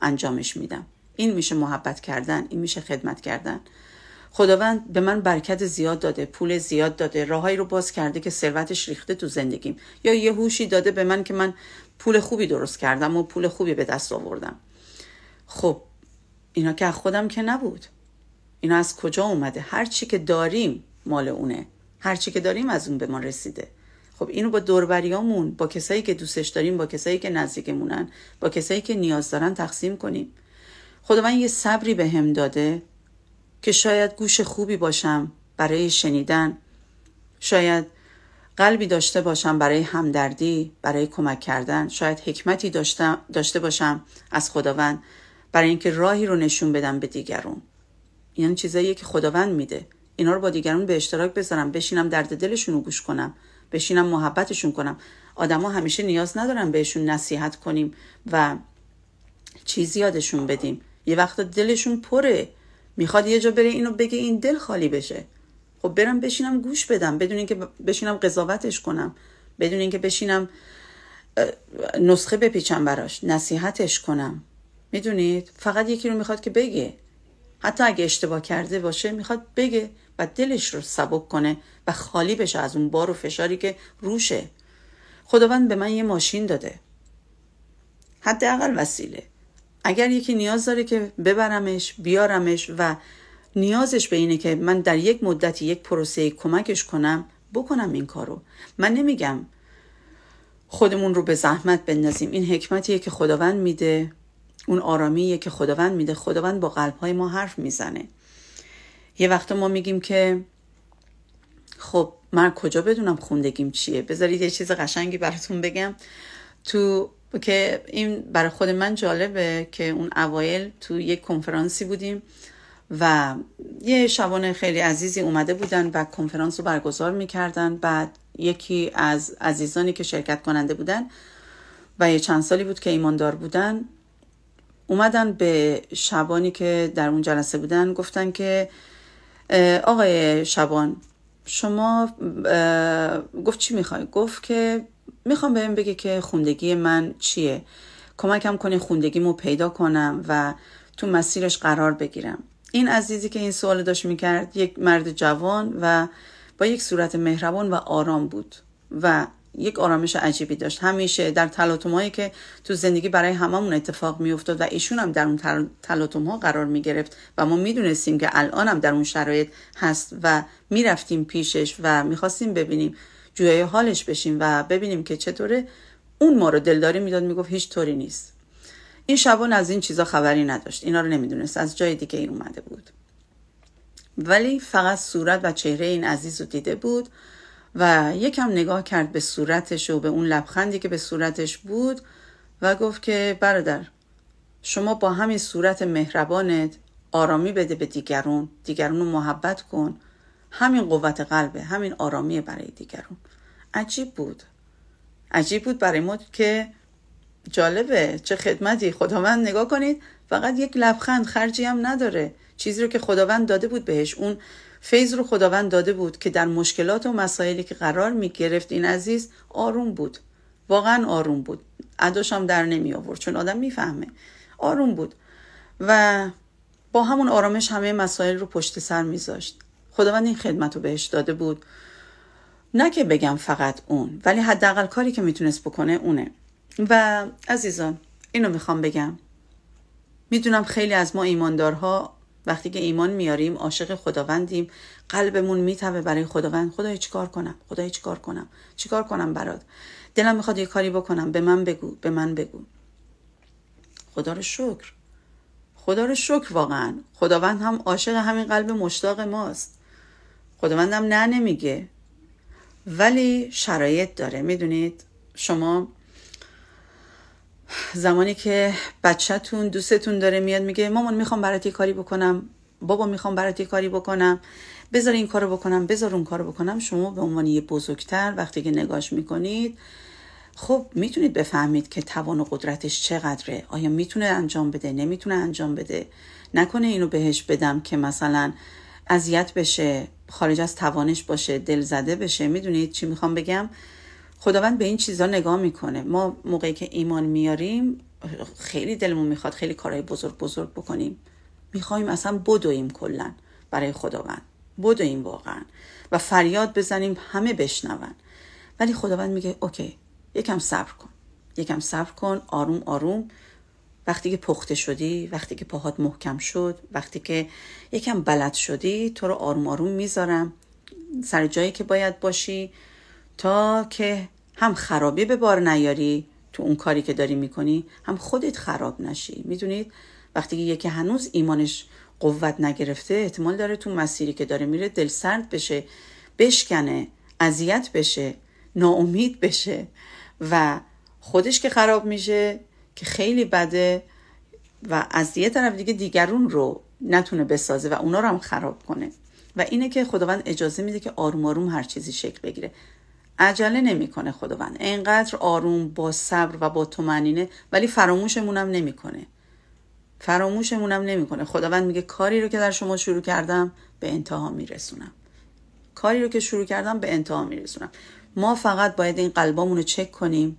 انجامش میدم این میشه محبت کردن این میشه خدمت کردن خداوند به من برکت زیاد داده پول زیاد داده راههایی رو باز کرده که ثروتش ریخته تو زندگیم یا یه هوشی داده به من که من پول خوبی درست کردم و پول خوبی به دست آوردم خب اینا که از خودم که نبود اینا از کجا اومده هر چی که داریم مال اونه هر چی که داریم از اون به ما رسیده خب اینو با دوربریامون با کسایی که دوستش داریم با کسایی که نزدیکمونن با کسایی که نیاز دارن تقسیم کنیم خداوند یه صبری به هم داده که شاید گوش خوبی باشم برای شنیدن شاید قلبی داشته باشم برای همدردی برای کمک کردن شاید حکمتی داشته باشم از خداوند برای اینکه راهی رو نشون بدم به دیگرون یعنی چیزاییه که خداوند میده اینا رو با دیگرون به اشتراک بذارم بشینم درد دلشون رو گوش کنم بشینم محبتشون کنم آدما همیشه نیاز ندارن بهشون نصیحت کنیم و چیزی یادشون بدیم یه وقت دلشون پره میخواد یه جا بره اینو بگه این دل خالی بشه خب برم بشینم گوش بدم بدون اینکه بشینم قضاوتش کنم بدون اینکه بشینم نسخه بپیچم براش نصیحتش کنم میدونید فقط یکی رو میخواد که بگه حتی اگه اشتباه کرده باشه میخواد بگه و دلش رو سبک کنه و خالی بشه از اون بار و فشاری که روشه خداوند به من یه ماشین داده حداقل وسیله اگر یکی نیاز داره که ببرمش بیارمش و نیازش به اینه که من در یک مدتی یک پروسه کمکش کنم بکنم این کارو من نمیگم خودمون رو به زحمت بندازیم این حکمتیه که خداوند میده اون آرامیه که خداوند میده خداوند با قلبهای ما حرف میزنه یه وقت ما میگیم که خب من کجا بدونم خوندگیم چیه بذارید یه چیز قشنگی براتون بگم تو که این برای خود من جالبه که اون اوایل تو یک کنفرانسی بودیم و یه شبان خیلی عزیزی اومده بودن و کنفرانس رو برگزار میکردن بعد یکی از عزیزانی که شرکت کننده بودن و یه چند سالی بود که ایماندار بودن اومدن به شبانی که در اون جلسه بودن گفتن که آقای شبان شما گفت چی میخوای گفت که میخوام بهم بگه که خوندگی من چیه کمکم کنه خوندگیمو پیدا کنم و تو مسیرش قرار بگیرم این عزیزی که این سوال داشت میکرد یک مرد جوان و با یک صورت مهربان و آرام بود و یک آرامش عجیبی داشت همیشه در تلاطمایی که تو زندگی برای هممون اتفاق میافتاد و ایشون هم در اون تلاتوم قرار می گرفت و ما میدونستیم که الان هم در اون شرایط هست و میرفتیم پیشش و میخواستیم ببینیم جویای حالش بشیم و ببینیم که چطوره اون ما رو دلداری میداد میگفت هیچ طوری نیست این شبون از این چیزا خبری نداشت اینا رو نمیدونست از جای دیگه این اومده بود ولی فقط صورت و چهره این عزیز رو دیده بود و یکم نگاه کرد به صورتش و به اون لبخندی که به صورتش بود و گفت که برادر شما با همین صورت مهربانت آرامی بده به دیگرون دیگرون رو محبت کن همین قوت قلبه همین آرامی برای دیگرون عجیب بود عجیب بود برای ما که جالبه چه خدمتی خداوند نگاه کنید فقط یک لبخند خرجی هم نداره چیزی رو که خداوند داده بود بهش اون فیض رو خداوند داده بود که در مشکلات و مسائلی که قرار می گرفت این عزیز آروم بود واقعا آروم بود عداش هم در نمی آورد چون آدم میفهمه آروم بود و با همون آرامش همه مسائل رو پشت سر میذاشت خداوند این خدمت رو بهش داده بود نه که بگم فقط اون ولی حداقل کاری که میتونست بکنه اونه و عزیزان اینو میخوام بگم میدونم خیلی از ما ایماندارها وقتی که ایمان میاریم عاشق خداوندیم قلبمون میتوه برای خداوند خدای چیکار کنم خدای چیکار کنم چیکار کنم برات دلم میخواد یه کاری بکنم به من بگو به من بگو خدا رو شکر خدا رو شکر واقعا خداوند هم عاشق همین قلب مشتاق ماست خداوندم نه نمیگه ولی شرایط داره میدونید شما زمانی که بچهتون دوستتون داره میاد میگه مامان میخوام برات یه کاری بکنم بابا میخوام برات یه کاری بکنم بذار این کارو بکنم بذار اون کارو بکنم شما به عنوان یه بزرگتر وقتی که نگاش میکنید خب میتونید بفهمید که توان و قدرتش چقدره آیا میتونه انجام بده نمیتونه انجام بده نکنه اینو بهش بدم که مثلا اذیت بشه خارج از توانش باشه دل زده بشه میدونید چی میخوام بگم خداوند به این چیزا نگاه میکنه ما موقعی که ایمان میاریم خیلی دلمون میخواد خیلی کارهای بزرگ بزرگ بکنیم میخوایم اصلا بدویم کلا برای خداوند بدویم واقعا و فریاد بزنیم همه بشنون ولی خداوند میگه اوکی یکم صبر کن یکم صبر کن آروم آروم وقتی که پخته شدی وقتی که پاهات محکم شد وقتی که یکم بلد شدی تو رو آروم آروم میذارم سر جایی که باید باشی تا که هم خرابی به بار نیاری تو اون کاری که داری میکنی هم خودت خراب نشی میدونید وقتی که یکی هنوز ایمانش قوت نگرفته احتمال داره تو مسیری که داره میره دل سرد بشه بشکنه اذیت بشه ناامید بشه و خودش که خراب میشه که خیلی بده و از یه طرف دیگه دیگرون رو نتونه بسازه و اونا رو هم خراب کنه و اینه که خداوند اجازه میده که آروم آروم هر چیزی شکل بگیره عجله نمیکنه خداوند انقدر آروم با صبر و با تمنینه ولی فراموشمونم نمیکنه فراموشمونم نمیکنه خداوند میگه کاری رو که در شما شروع کردم به انتها میرسونم کاری رو که شروع کردم به انتها میرسونم ما فقط باید این قلبامون رو چک کنیم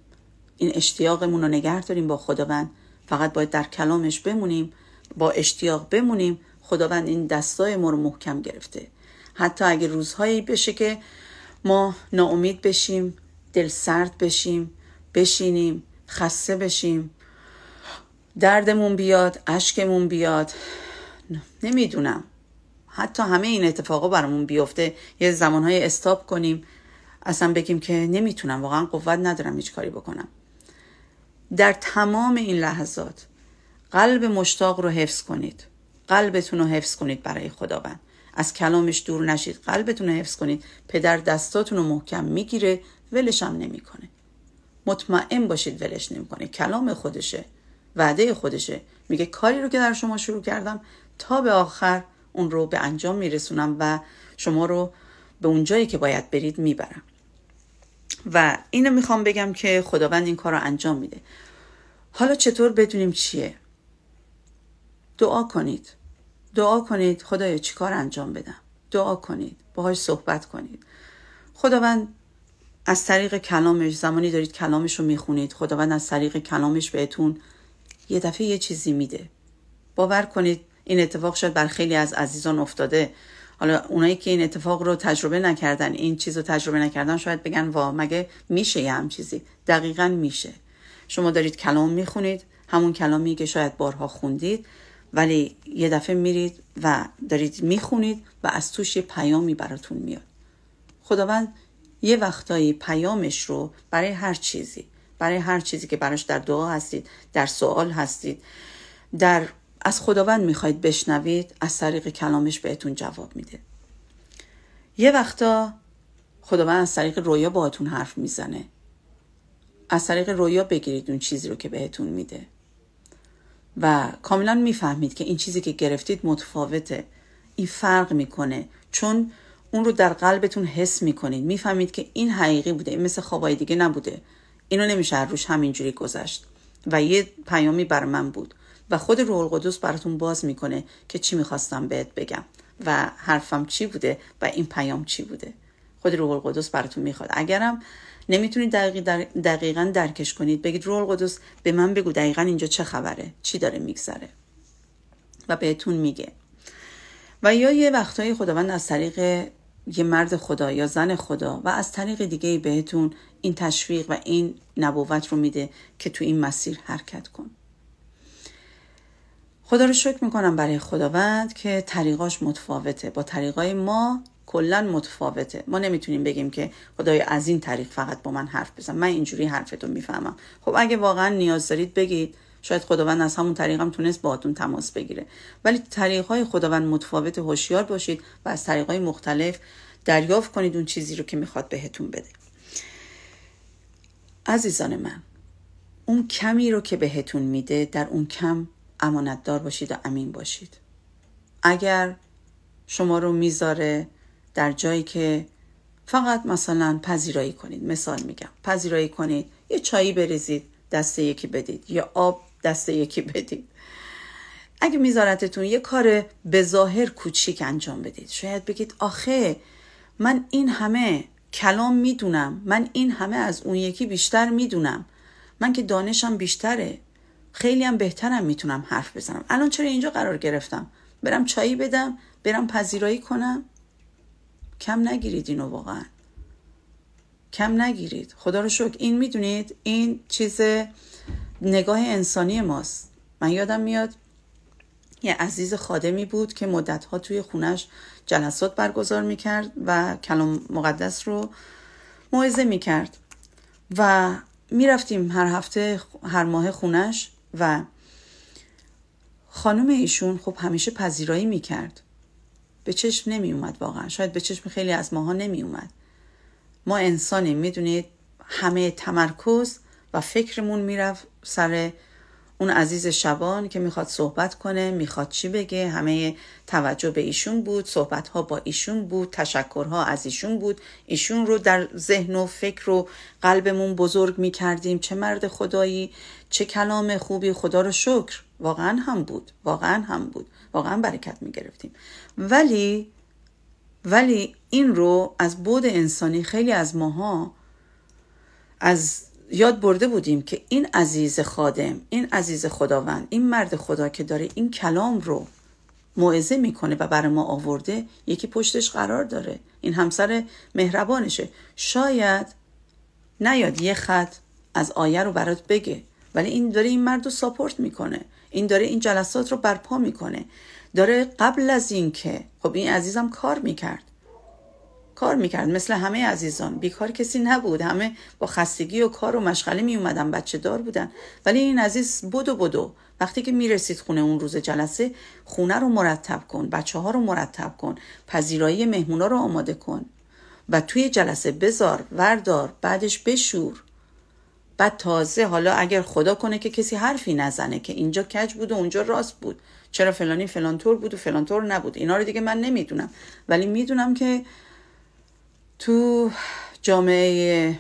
این اشتیاقمون رو نگه داریم با خداوند فقط باید در کلامش بمونیم با اشتیاق بمونیم خداوند این دستای ما رو محکم گرفته حتی اگه روزهایی بشه که ما ناامید بشیم دل سرد بشیم بشینیم خسته بشیم دردمون بیاد اشکمون بیاد نمیدونم حتی همه این اتفاقا برامون بیفته یه زمانهای استاب کنیم اصلا بگیم که نمیتونم واقعا قوت ندارم هیچ کاری بکنم در تمام این لحظات قلب مشتاق رو حفظ کنید قلبتون رو حفظ کنید برای خداوند از کلامش دور نشید قلبتون رو حفظ کنید پدر دستاتون رو محکم میگیره ولش هم نمیکنه مطمئن باشید ولش نمیکنه کلام خودشه وعده خودشه میگه کاری رو که در شما شروع کردم تا به آخر اون رو به انجام میرسونم و شما رو به اون جایی که باید برید میبرم و اینو میخوام بگم که خداوند این کار رو انجام میده حالا چطور بدونیم چیه دعا کنید دعا کنید خدایا کار انجام بدم دعا کنید باهاش صحبت کنید خداوند از طریق کلامش زمانی دارید کلامش رو میخونید خداوند از طریق کلامش بهتون یه دفعه یه چیزی میده باور کنید این اتفاق شد بر خیلی از عزیزان افتاده حالا اونایی که این اتفاق رو تجربه نکردن این چیز رو تجربه نکردن شاید بگن وا مگه میشه یه هم چیزی دقیقا میشه شما دارید کلام میخونید همون کلامی که شاید بارها خوندید ولی یه دفعه میرید و دارید میخونید و از توش یه پیامی براتون میاد خداوند یه وقتایی پیامش رو برای هر چیزی برای هر چیزی که براش در دعا هستید در سوال هستید در از خداوند میخواید بشنوید از طریق کلامش بهتون جواب میده یه وقتا خداوند از طریق رویا باهاتون حرف میزنه از طریق رویا بگیرید اون چیزی رو که بهتون میده و کاملا میفهمید که این چیزی که گرفتید متفاوته این فرق میکنه چون اون رو در قلبتون حس میکنید میفهمید که این حقیقی بوده این مثل خوابای دیگه نبوده اینو نمیشه روش همینجوری گذشت و یه پیامی بر من بود و خود روح القدس براتون باز میکنه که چی میخواستم بهت بگم و حرفم چی بوده و این پیام چی بوده خود روح القدس براتون میخواد اگرم نمیتونید دقیق دقیقا درکش کنید بگید روح القدس به من بگو دقیقا اینجا چه خبره چی داره میگذره و بهتون میگه و یا یه وقتهای خداوند از طریق یه مرد خدا یا زن خدا و از طریق دیگه بهتون این تشویق و این نبوت رو میده که تو این مسیر حرکت کن خدا رو شکر میکنم برای خداوند که طریقاش متفاوته با طریقای ما کلا متفاوته ما نمیتونیم بگیم که خدای از این طریق فقط با من حرف بزن من اینجوری حرفتون میفهمم خب اگه واقعا نیاز دارید بگید شاید خداوند از همون طریقم هم تونست باهاتون تماس بگیره ولی طریقای خداوند متفاوت هوشیار باشید و از طریقای مختلف دریافت کنید اون چیزی رو که میخواد بهتون بده عزیزان من اون کمی رو که بهتون میده در اون کم امانتدار باشید و امین باشید اگر شما رو میذاره در جایی که فقط مثلا پذیرایی کنید مثال میگم پذیرایی کنید یه چایی بریزید دست یکی بدید یا آب دست یکی بدید اگه میذارتتون یه کار به ظاهر کوچیک انجام بدید شاید بگید آخه من این همه کلام میدونم من این همه از اون یکی بیشتر میدونم من که دانشم بیشتره خیلی هم بهترم میتونم حرف بزنم الان چرا اینجا قرار گرفتم برم چایی بدم برم پذیرایی کنم کم نگیرید اینو واقعا کم نگیرید خدا رو شکر این میدونید این چیز نگاه انسانی ماست من یادم میاد یه عزیز خادمی بود که مدتها توی خونش جلسات برگزار میکرد و کلام مقدس رو موعظه میکرد و میرفتیم هر هفته هر ماه خونش و خانم ایشون خب همیشه پذیرایی میکرد به چشم نمی اومد واقعا شاید به چشم خیلی از ماها نمی اومد ما انسانیم میدونید همه تمرکز و فکرمون میرفت سر اون عزیز شبان که میخواد صحبت کنه میخواد چی بگه همه توجه به ایشون بود صحبت ها با ایشون بود تشکرها از ایشون بود ایشون رو در ذهن و فکر و قلبمون بزرگ میکردیم چه مرد خدایی چه کلام خوبی خدا رو شکر واقعا هم بود واقعا هم بود واقعا برکت می گرفتیم ولی ولی این رو از بود انسانی خیلی از ماها از یاد برده بودیم که این عزیز خادم این عزیز خداوند این مرد خدا که داره این کلام رو موعظه میکنه و بر ما آورده یکی پشتش قرار داره این همسر مهربانشه شاید نیاد یه خط از آیه رو برات بگه ولی این داره این مرد رو ساپورت میکنه این داره این جلسات رو برپا میکنه داره قبل از این که خب این عزیزم کار میکرد کار میکرد مثل همه عزیزان بیکار کسی نبود همه با خستگی و کار و مشغله میومدن بچه دار بودن ولی این عزیز بدو بدو وقتی که میرسید خونه اون روز جلسه خونه رو مرتب کن بچه ها رو مرتب کن پذیرایی مهمونا رو آماده کن و توی جلسه بزار وردار بعدش بشور بعد تازه حالا اگر خدا کنه که کسی حرفی نزنه که اینجا کج بود و اونجا راست بود چرا فلانی فلان طور بود و فلان طور نبود اینا رو دیگه من نمیدونم ولی میدونم که تو جامعه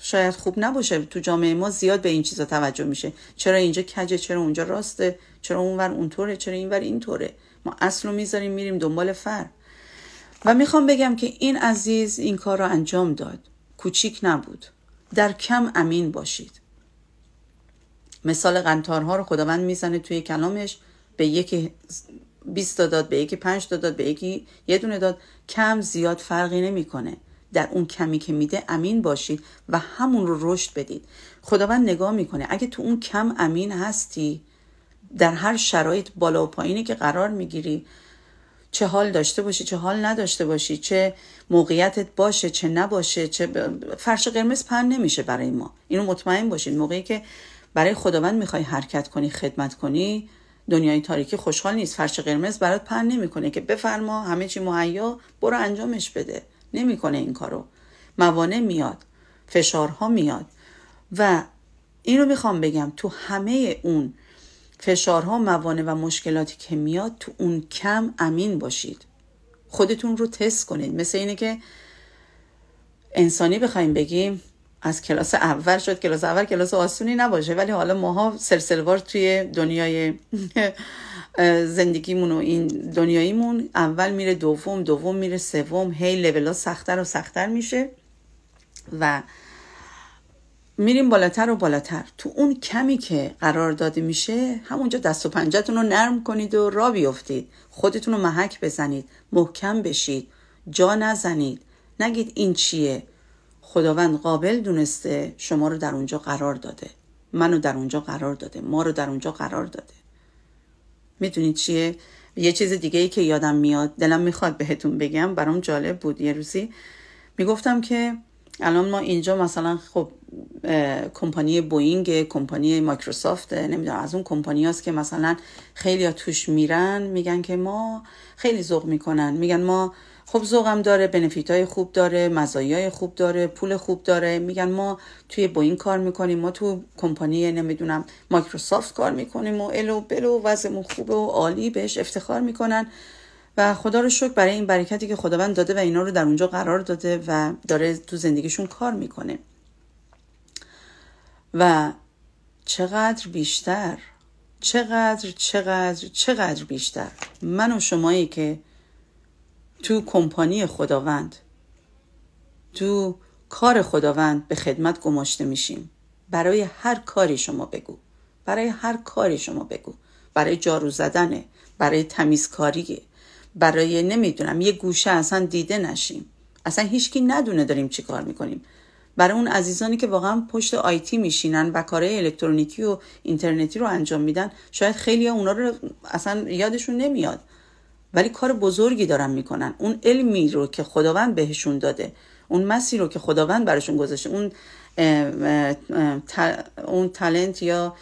شاید خوب نباشه تو جامعه ما زیاد به این چیزا توجه میشه چرا اینجا کجه چرا اونجا راسته چرا اونور اونطوره چرا اینور اینطوره ما اصل رو میذاریم میریم دنبال فر و میخوام بگم که این عزیز این کار رو انجام داد کوچیک نبود در کم امین باشید مثال قنطارها رو خداوند میزنه توی کلامش به یکی 20 داد به یکی 5 داد به یکی یه دونه داد کم زیاد فرقی نمیکنه در اون کمی که میده امین باشید و همون رو رشد بدید خداوند نگاه میکنه اگه تو اون کم امین هستی در هر شرایط بالا و پایینی که قرار میگیری چه حال داشته باشی چه حال نداشته باشی چه موقعیتت باشه چه نباشه چه فرش قرمز پن نمیشه برای ما اینو مطمئن باشین موقعی که برای خداوند میخوای حرکت کنی خدمت کنی دنیای تاریکی خوشحال نیست فرش قرمز برات پن نمیکنه که بفرما همه چی مهیا برو انجامش بده نمیکنه این کارو موانع میاد فشارها میاد و اینو میخوام بگم تو همه اون فشارها موانع و مشکلاتی که میاد تو اون کم امین باشید خودتون رو تست کنید مثل اینه که انسانی بخوایم بگیم از کلاس اول شد کلاس اول کلاس آسونی نباشه ولی حالا ماها سرسلوار توی دنیای [LAUGHS] زندگیمون و این دنیاییمون اول میره دوم دوم میره سوم هی لولا سختتر و سختتر میشه و میریم بالاتر و بالاتر تو اون کمی که قرار داده میشه همونجا دست و پنجتون رو نرم کنید و را بیفتید خودتون رو محک بزنید محکم بشید جا نزنید نگید این چیه خداوند قابل دونسته شما رو در اونجا قرار داده منو در اونجا قرار داده ما رو در اونجا قرار داده میدونید چیه یه چیز دیگه ای که یادم میاد دلم میخواد بهتون بگم برام جالب بود یه روزی میگفتم که الان ما اینجا مثلا خب کمپانی بوینگ کمپانی مایکروسافت نمیدونم از اون کمپانی هاست که مثلا خیلی توش میرن میگن که ما خیلی ذوق میکنن میگن ما خب ذوقم داره بنفیت های خوب داره مزایای خوب داره پول خوب داره میگن ما توی بوینگ کار میکنیم ما تو کمپانی نمیدونم مایکروسافت کار میکنیم و الو بلو وضعمون خوبه و عالی بهش افتخار میکنن و خدا رو شکر برای این برکتی که خداوند داده و اینا رو در اونجا قرار داده و داره تو زندگیشون کار میکنه و چقدر بیشتر چقدر چقدر چقدر بیشتر من و شمایی که تو کمپانی خداوند تو کار خداوند به خدمت گماشته میشیم برای هر کاری شما بگو برای هر کاری شما بگو برای جارو زدنه برای تمیزکاریه برای نمیدونم یه گوشه اصلا دیده نشیم اصلا هیچکی ندونه داریم چی کار میکنیم برای اون عزیزانی که واقعا پشت آیتی میشینن و کارهای الکترونیکی و اینترنتی رو انجام میدن شاید خیلی اونا رو اصلا یادشون نمیاد ولی کار بزرگی دارن میکنن اون علمی رو که خداوند بهشون داده اون مسیر رو که خداوند براشون گذاشته اون اون تلنت یا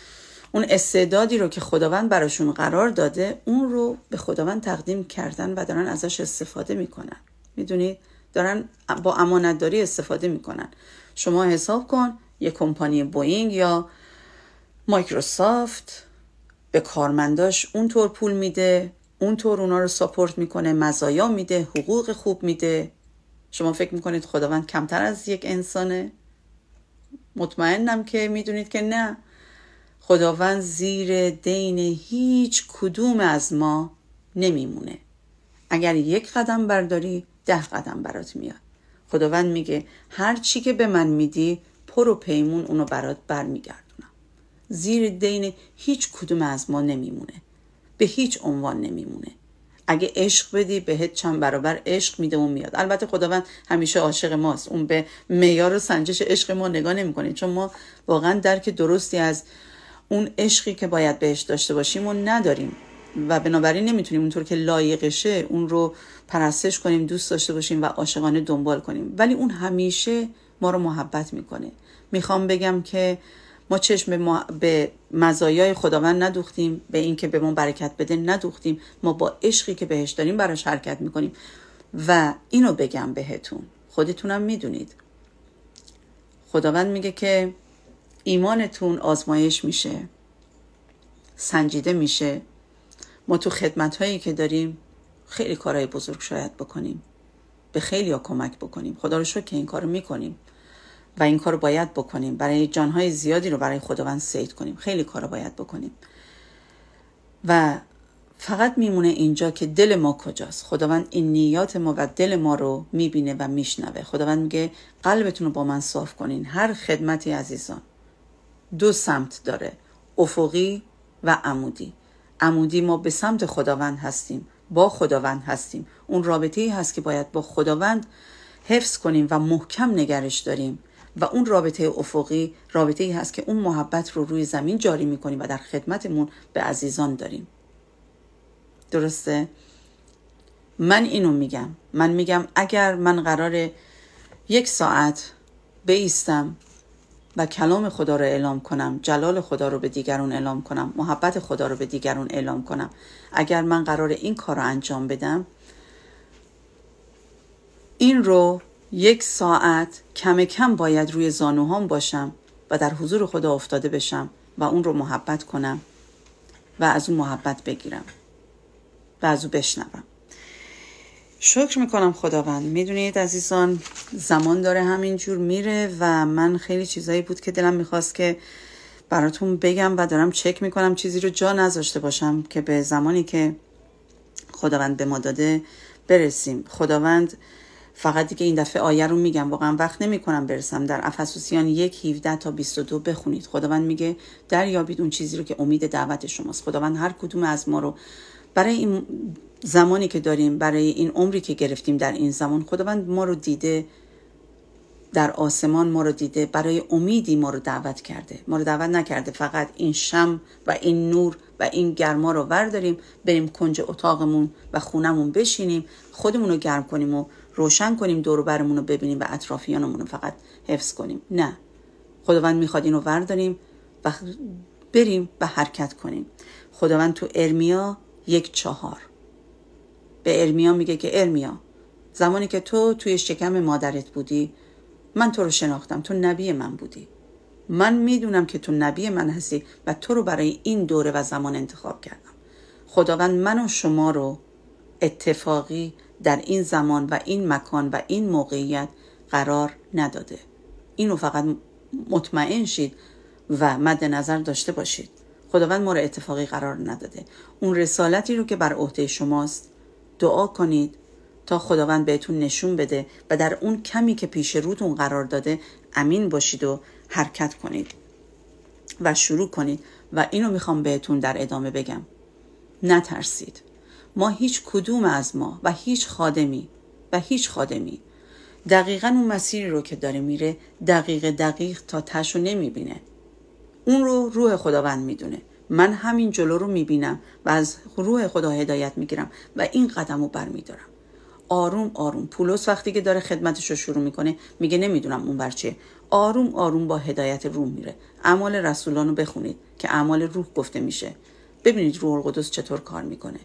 اون استعدادی رو که خداوند براشون قرار داده اون رو به خداوند تقدیم کردن و دارن ازش استفاده میکنن میدونید دارن با امانتداری استفاده میکنن شما حساب کن یه کمپانی بوینگ یا مایکروسافت به کارمنداش اونطور پول میده اونطور اونا رو ساپورت میکنه مزایا میده حقوق خوب میده شما فکر میکنید خداوند کمتر از یک انسانه مطمئنم که میدونید که نه خداوند زیر دین هیچ کدوم از ما نمیمونه اگر یک قدم برداری ده قدم برات میاد خداوند میگه هر چی که به من میدی پر و پیمون اونو برات برمیگردونم زیر دین هیچ کدوم از ما نمیمونه به هیچ عنوان نمیمونه اگه عشق بدی بهت چند برابر عشق میده و میاد البته خداوند همیشه عاشق ماست اون به میار و سنجش عشق ما نگاه نمیکنه چون ما واقعا درک درستی از اون عشقی که باید بهش داشته باشیم و نداریم و بنابراین نمیتونیم اونطور که لایقشه اون رو پرستش کنیم دوست داشته باشیم و عاشقانه دنبال کنیم ولی اون همیشه ما رو محبت میکنه میخوام بگم که ما چشم به, ما به مزایای خداوند ندوختیم به اینکه به ما برکت بده ندوختیم ما با عشقی که بهش داریم براش حرکت میکنیم و اینو بگم بهتون خودتونم میدونید خداوند میگه که ایمانتون آزمایش میشه سنجیده میشه ما تو خدمت هایی که داریم خیلی کارهای بزرگ شاید بکنیم به خیلی ها کمک بکنیم خدا رو شکر که این کارو میکنیم و این کارو باید بکنیم برای جانهای زیادی رو برای خداوند سید کنیم خیلی کارو باید بکنیم و فقط میمونه اینجا که دل ما کجاست خداوند این نیات ما و دل ما رو میبینه و میشنوه خداوند میگه قلبتون رو با من صاف کنین هر خدمتی عزیزان دو سمت داره افقی و عمودی عمودی ما به سمت خداوند هستیم با خداوند هستیم اون رابطه ای هست که باید با خداوند حفظ کنیم و محکم نگرش داریم و اون رابطه افقی رابطه ای هست که اون محبت رو روی زمین جاری میکنیم و در خدمتمون به عزیزان داریم درسته من اینو میگم من میگم اگر من قرار یک ساعت بیستم و کلام خدا رو اعلام کنم جلال خدا رو به دیگرون اعلام کنم محبت خدا رو به دیگرون اعلام کنم اگر من قرار این کار رو انجام بدم این رو یک ساعت کم کم باید روی زانوهام باشم و در حضور خدا افتاده بشم و اون رو محبت کنم و از اون محبت بگیرم و از او بشنوم شکر میکنم خداوند میدونید عزیزان زمان داره همینجور میره و من خیلی چیزایی بود که دلم میخواست که براتون بگم و دارم چک میکنم چیزی رو جا نذاشته باشم که به زمانی که خداوند به ما داده برسیم خداوند فقط دیگه این دفعه آیه رو میگم واقعا وقت نمی کنم برسم در افسوسیان یک 17 تا 22 بخونید خداوند میگه دریابید اون چیزی رو که امید دعوت شماست خداوند هر کدوم از ما رو برای این زمانی که داریم برای این عمری که گرفتیم در این زمان خداوند ما رو دیده در آسمان ما رو دیده برای امیدی ما رو دعوت کرده ما رو دعوت نکرده فقط این شم و این نور و این گرما رو ورداریم بریم کنج اتاقمون و خونمون بشینیم خودمون رو گرم کنیم و روشن کنیم دور برمون رو ببینیم و اطرافیانمون رو فقط حفظ کنیم نه خداوند میخواد این رو ورداریم و بریم و حرکت کنیم خداوند تو ارمیا یک چهار به ارمیا میگه که ارمیا زمانی که تو توی شکم مادرت بودی من تو رو شناختم تو نبی من بودی من میدونم که تو نبی من هستی و تو رو برای این دوره و زمان انتخاب کردم خداوند من و شما رو اتفاقی در این زمان و این مکان و این موقعیت قرار نداده اینو فقط مطمئن شید و مد نظر داشته باشید خداوند ما رو اتفاقی قرار نداده اون رسالتی رو که بر عهده شماست دعا کنید تا خداوند بهتون نشون بده و در اون کمی که پیش روتون قرار داده امین باشید و حرکت کنید و شروع کنید و اینو میخوام بهتون در ادامه بگم نترسید ما هیچ کدوم از ما و هیچ خادمی و هیچ خادمی دقیقا اون مسیری رو که داره میره دقیق دقیق تا تشو نمیبینه اون رو روح خداوند میدونه من همین جلو رو میبینم و از روح خدا هدایت میگیرم و این قدم رو برمیدارم آروم آروم پولس وقتی که داره خدمتش رو شروع میکنه میگه نمیدونم اون بر چیه آروم آروم با هدایت روح میره اعمال رسولان رو بخونید که اعمال روح گفته میشه ببینید روح القدس چطور کار میکنه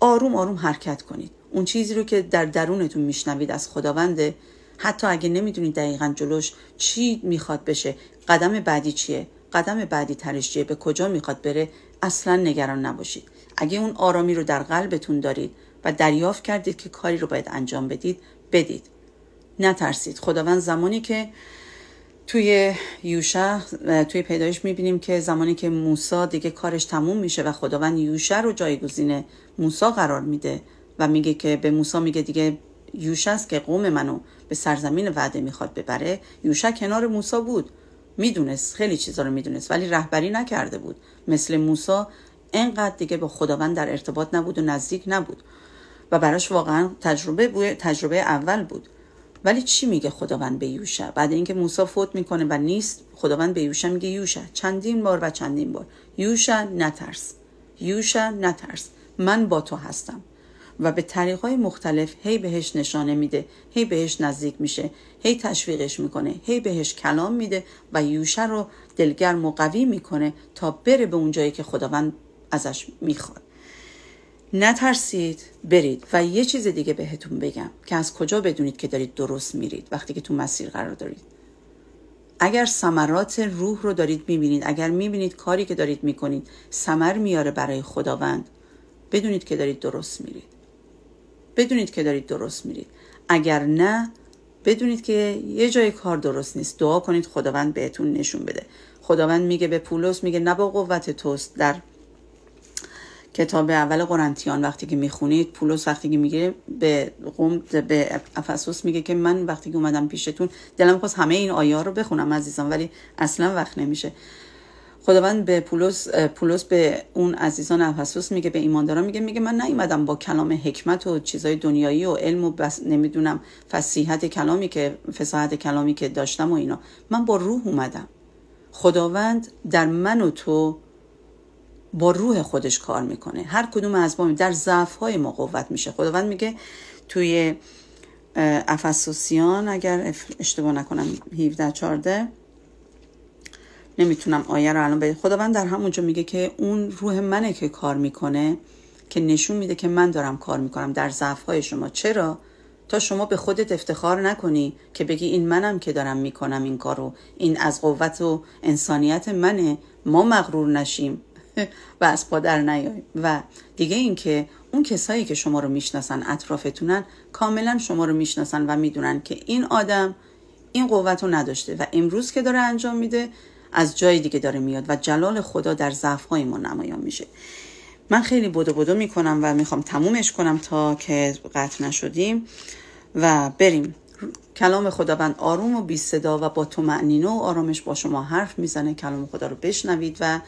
آروم آروم حرکت کنید اون چیزی رو که در درونتون میشنوید از خداونده حتی اگه نمیدونید دقیقا جلوش چی میخواد بشه قدم بعدی چیه قدم بعدی ترشجیه به کجا میخواد بره اصلا نگران نباشید اگه اون آرامی رو در قلبتون دارید و دریافت کردید که کاری رو باید انجام بدید بدید نترسید خداوند زمانی که توی یوشع توی پیدایش میبینیم که زمانی که موسا دیگه کارش تموم میشه و خداوند یوشع رو جایگزین موسا قرار میده و میگه که به موسا میگه دیگه یوشع است که قوم منو به سرزمین وعده میخواد ببره یوشع کنار موسا بود میدونست خیلی چیزا رو میدونست ولی رهبری نکرده بود مثل موسا انقدر دیگه با خداوند در ارتباط نبود و نزدیک نبود و براش واقعا تجربه بود، تجربه اول بود ولی چی میگه خداوند به یوشع بعد اینکه موسا فوت میکنه و نیست خداوند به یوشع میگه یوشع چندین بار و چندین بار یوشع نترس یوشع نترس من با تو هستم و به طریقهای مختلف هی بهش نشانه میده هی بهش نزدیک میشه هی تشویقش میکنه هی بهش کلام میده و یوشه رو دلگرم و قوی میکنه تا بره به اون که خداوند ازش میخواد نترسید برید و یه چیز دیگه بهتون بگم که از کجا بدونید که دارید درست میرید وقتی که تو مسیر قرار دارید اگر ثمرات روح رو دارید میبینید اگر میبینید کاری که دارید میکنید ثمر میاره برای خداوند بدونید که دارید درست میرید بدونید که دارید درست میرید اگر نه بدونید که یه جای کار درست نیست دعا کنید خداوند بهتون نشون بده خداوند میگه به پولس میگه نه با قوت توست در کتاب اول قرنتیان وقتی که میخونید پولس وقتی که میگه به قوم به افسوس میگه که من وقتی که اومدم پیشتون دلم خواست همه این آیه رو بخونم عزیزان ولی اصلا وقت نمیشه خداوند به پولس پولس به اون عزیزان افسوس میگه به ایماندارا میگه میگه من نیومدم با کلام حکمت و چیزای دنیایی و علم و بس نمیدونم فصیحت کلامی که فصاحت کلامی که داشتم و اینا من با روح اومدم خداوند در من و تو با روح خودش کار میکنه هر کدوم از ما در ضعف های ما قوت میشه خداوند میگه توی افسوسیان اگر اشتباه نکنم 17 14 نمیتونم آیه رو الان بگم خداوند در همونجا میگه که اون روح منه که کار میکنه که نشون میده که من دارم کار میکنم در ضعف های شما چرا تا شما به خودت افتخار نکنی که بگی این منم که دارم میکنم این کارو این از قوت و انسانیت منه ما مغرور نشیم [LAUGHS] و از پادر نیاییم و دیگه اینکه اون کسایی که شما رو میشناسن اطرافتونن کاملا شما رو میشناسن و میدونن که این آدم این قوت رو نداشته و امروز که داره انجام میده از جای دیگه داره میاد و جلال خدا در های ما نمایان میشه من خیلی بدو بدو میکنم و میخوام تمومش کنم تا که قطع نشدیم و بریم کلام خداوند آروم و بی صدا و با تو معنی و آرامش با شما حرف میزنه کلام خدا رو بشنوید و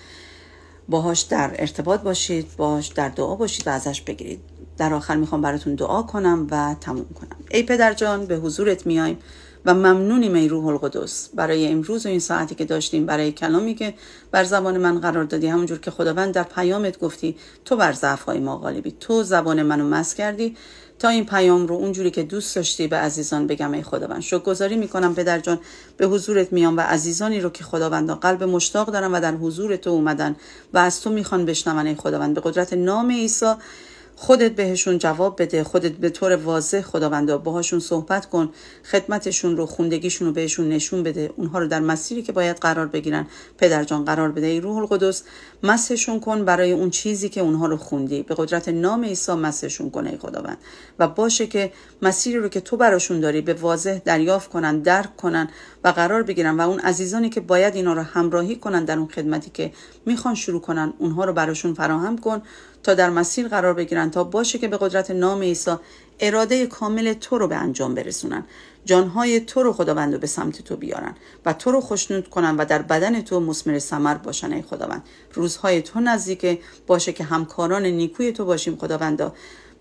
باهاش در ارتباط باشید باش در دعا باشید و ازش بگیرید در آخر میخوام براتون دعا کنم و تموم کنم ای پدر جان به حضورت میایم و ممنونیم ای روح القدس برای امروز و این ساعتی که داشتیم برای کلامی که بر زبان من قرار دادی همونجور که خداوند در پیامت گفتی تو بر ضعفهای ما غالبی تو زبان منو مس کردی تا این پیام رو اونجوری که دوست داشتی به عزیزان بگم ای خداوند شکرگزاری میکنم پدر جان به حضورت میام و عزیزانی رو که خداوند قلب مشتاق دارن و در حضور تو اومدن و از تو میخوان بشنون ای خداوند به قدرت نام عیسی خودت بهشون جواب بده خودت به طور واضح خداوندا باهاشون صحبت کن خدمتشون رو خوندگیشون رو بهشون نشون بده اونها رو در مسیری که باید قرار بگیرن پدرجان قرار بده ای روح القدس مسحشون کن برای اون چیزی که اونها رو خوندی به قدرت نام عیسی مسحشون کنه ای خداوند و باشه که مسیری رو که تو براشون داری به واضح دریافت کنن درک کنن و قرار بگیرن و اون عزیزانی که باید اینا رو همراهی کنن در اون خدمتی که میخوان شروع کنن اونها رو براشون فراهم کن تا در مسیر قرار بگیرن تا باشه که به قدرت نام عیسی اراده کامل تو رو به انجام برسونن جانهای تو رو خداوند رو به سمت تو بیارن و تو رو خوشنود کنن و در بدن تو مسمر سمر باشن ای خداوند روزهای تو نزدیک باشه که همکاران نیکوی تو باشیم خداوندا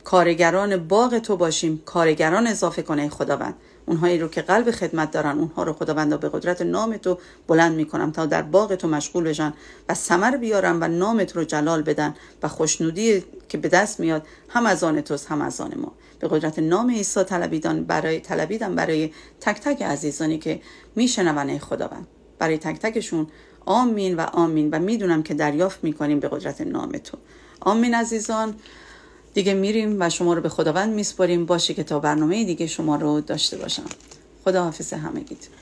کارگران باغ تو باشیم کارگران اضافه کنه ای خداوند اونهایی رو که قلب خدمت دارن اونها رو خداوندا به قدرت نام تو بلند میکنم تا در باغ تو مشغول بشن و ثمر بیارن و تو رو جلال بدن و خوشنودی که به دست میاد هم از آن توست هم از آن ما به قدرت نام عیسی طلبیدان برای طلبیدن برای تک تک عزیزانی که میشنون خداوند برای تک تکشون آمین و آمین و میدونم که دریافت میکنیم به قدرت نام تو آمین عزیزان دیگه میریم و شما رو به خداوند میسپاریم باشه که تا برنامه دیگه شما رو داشته باشم خدا حافظ گید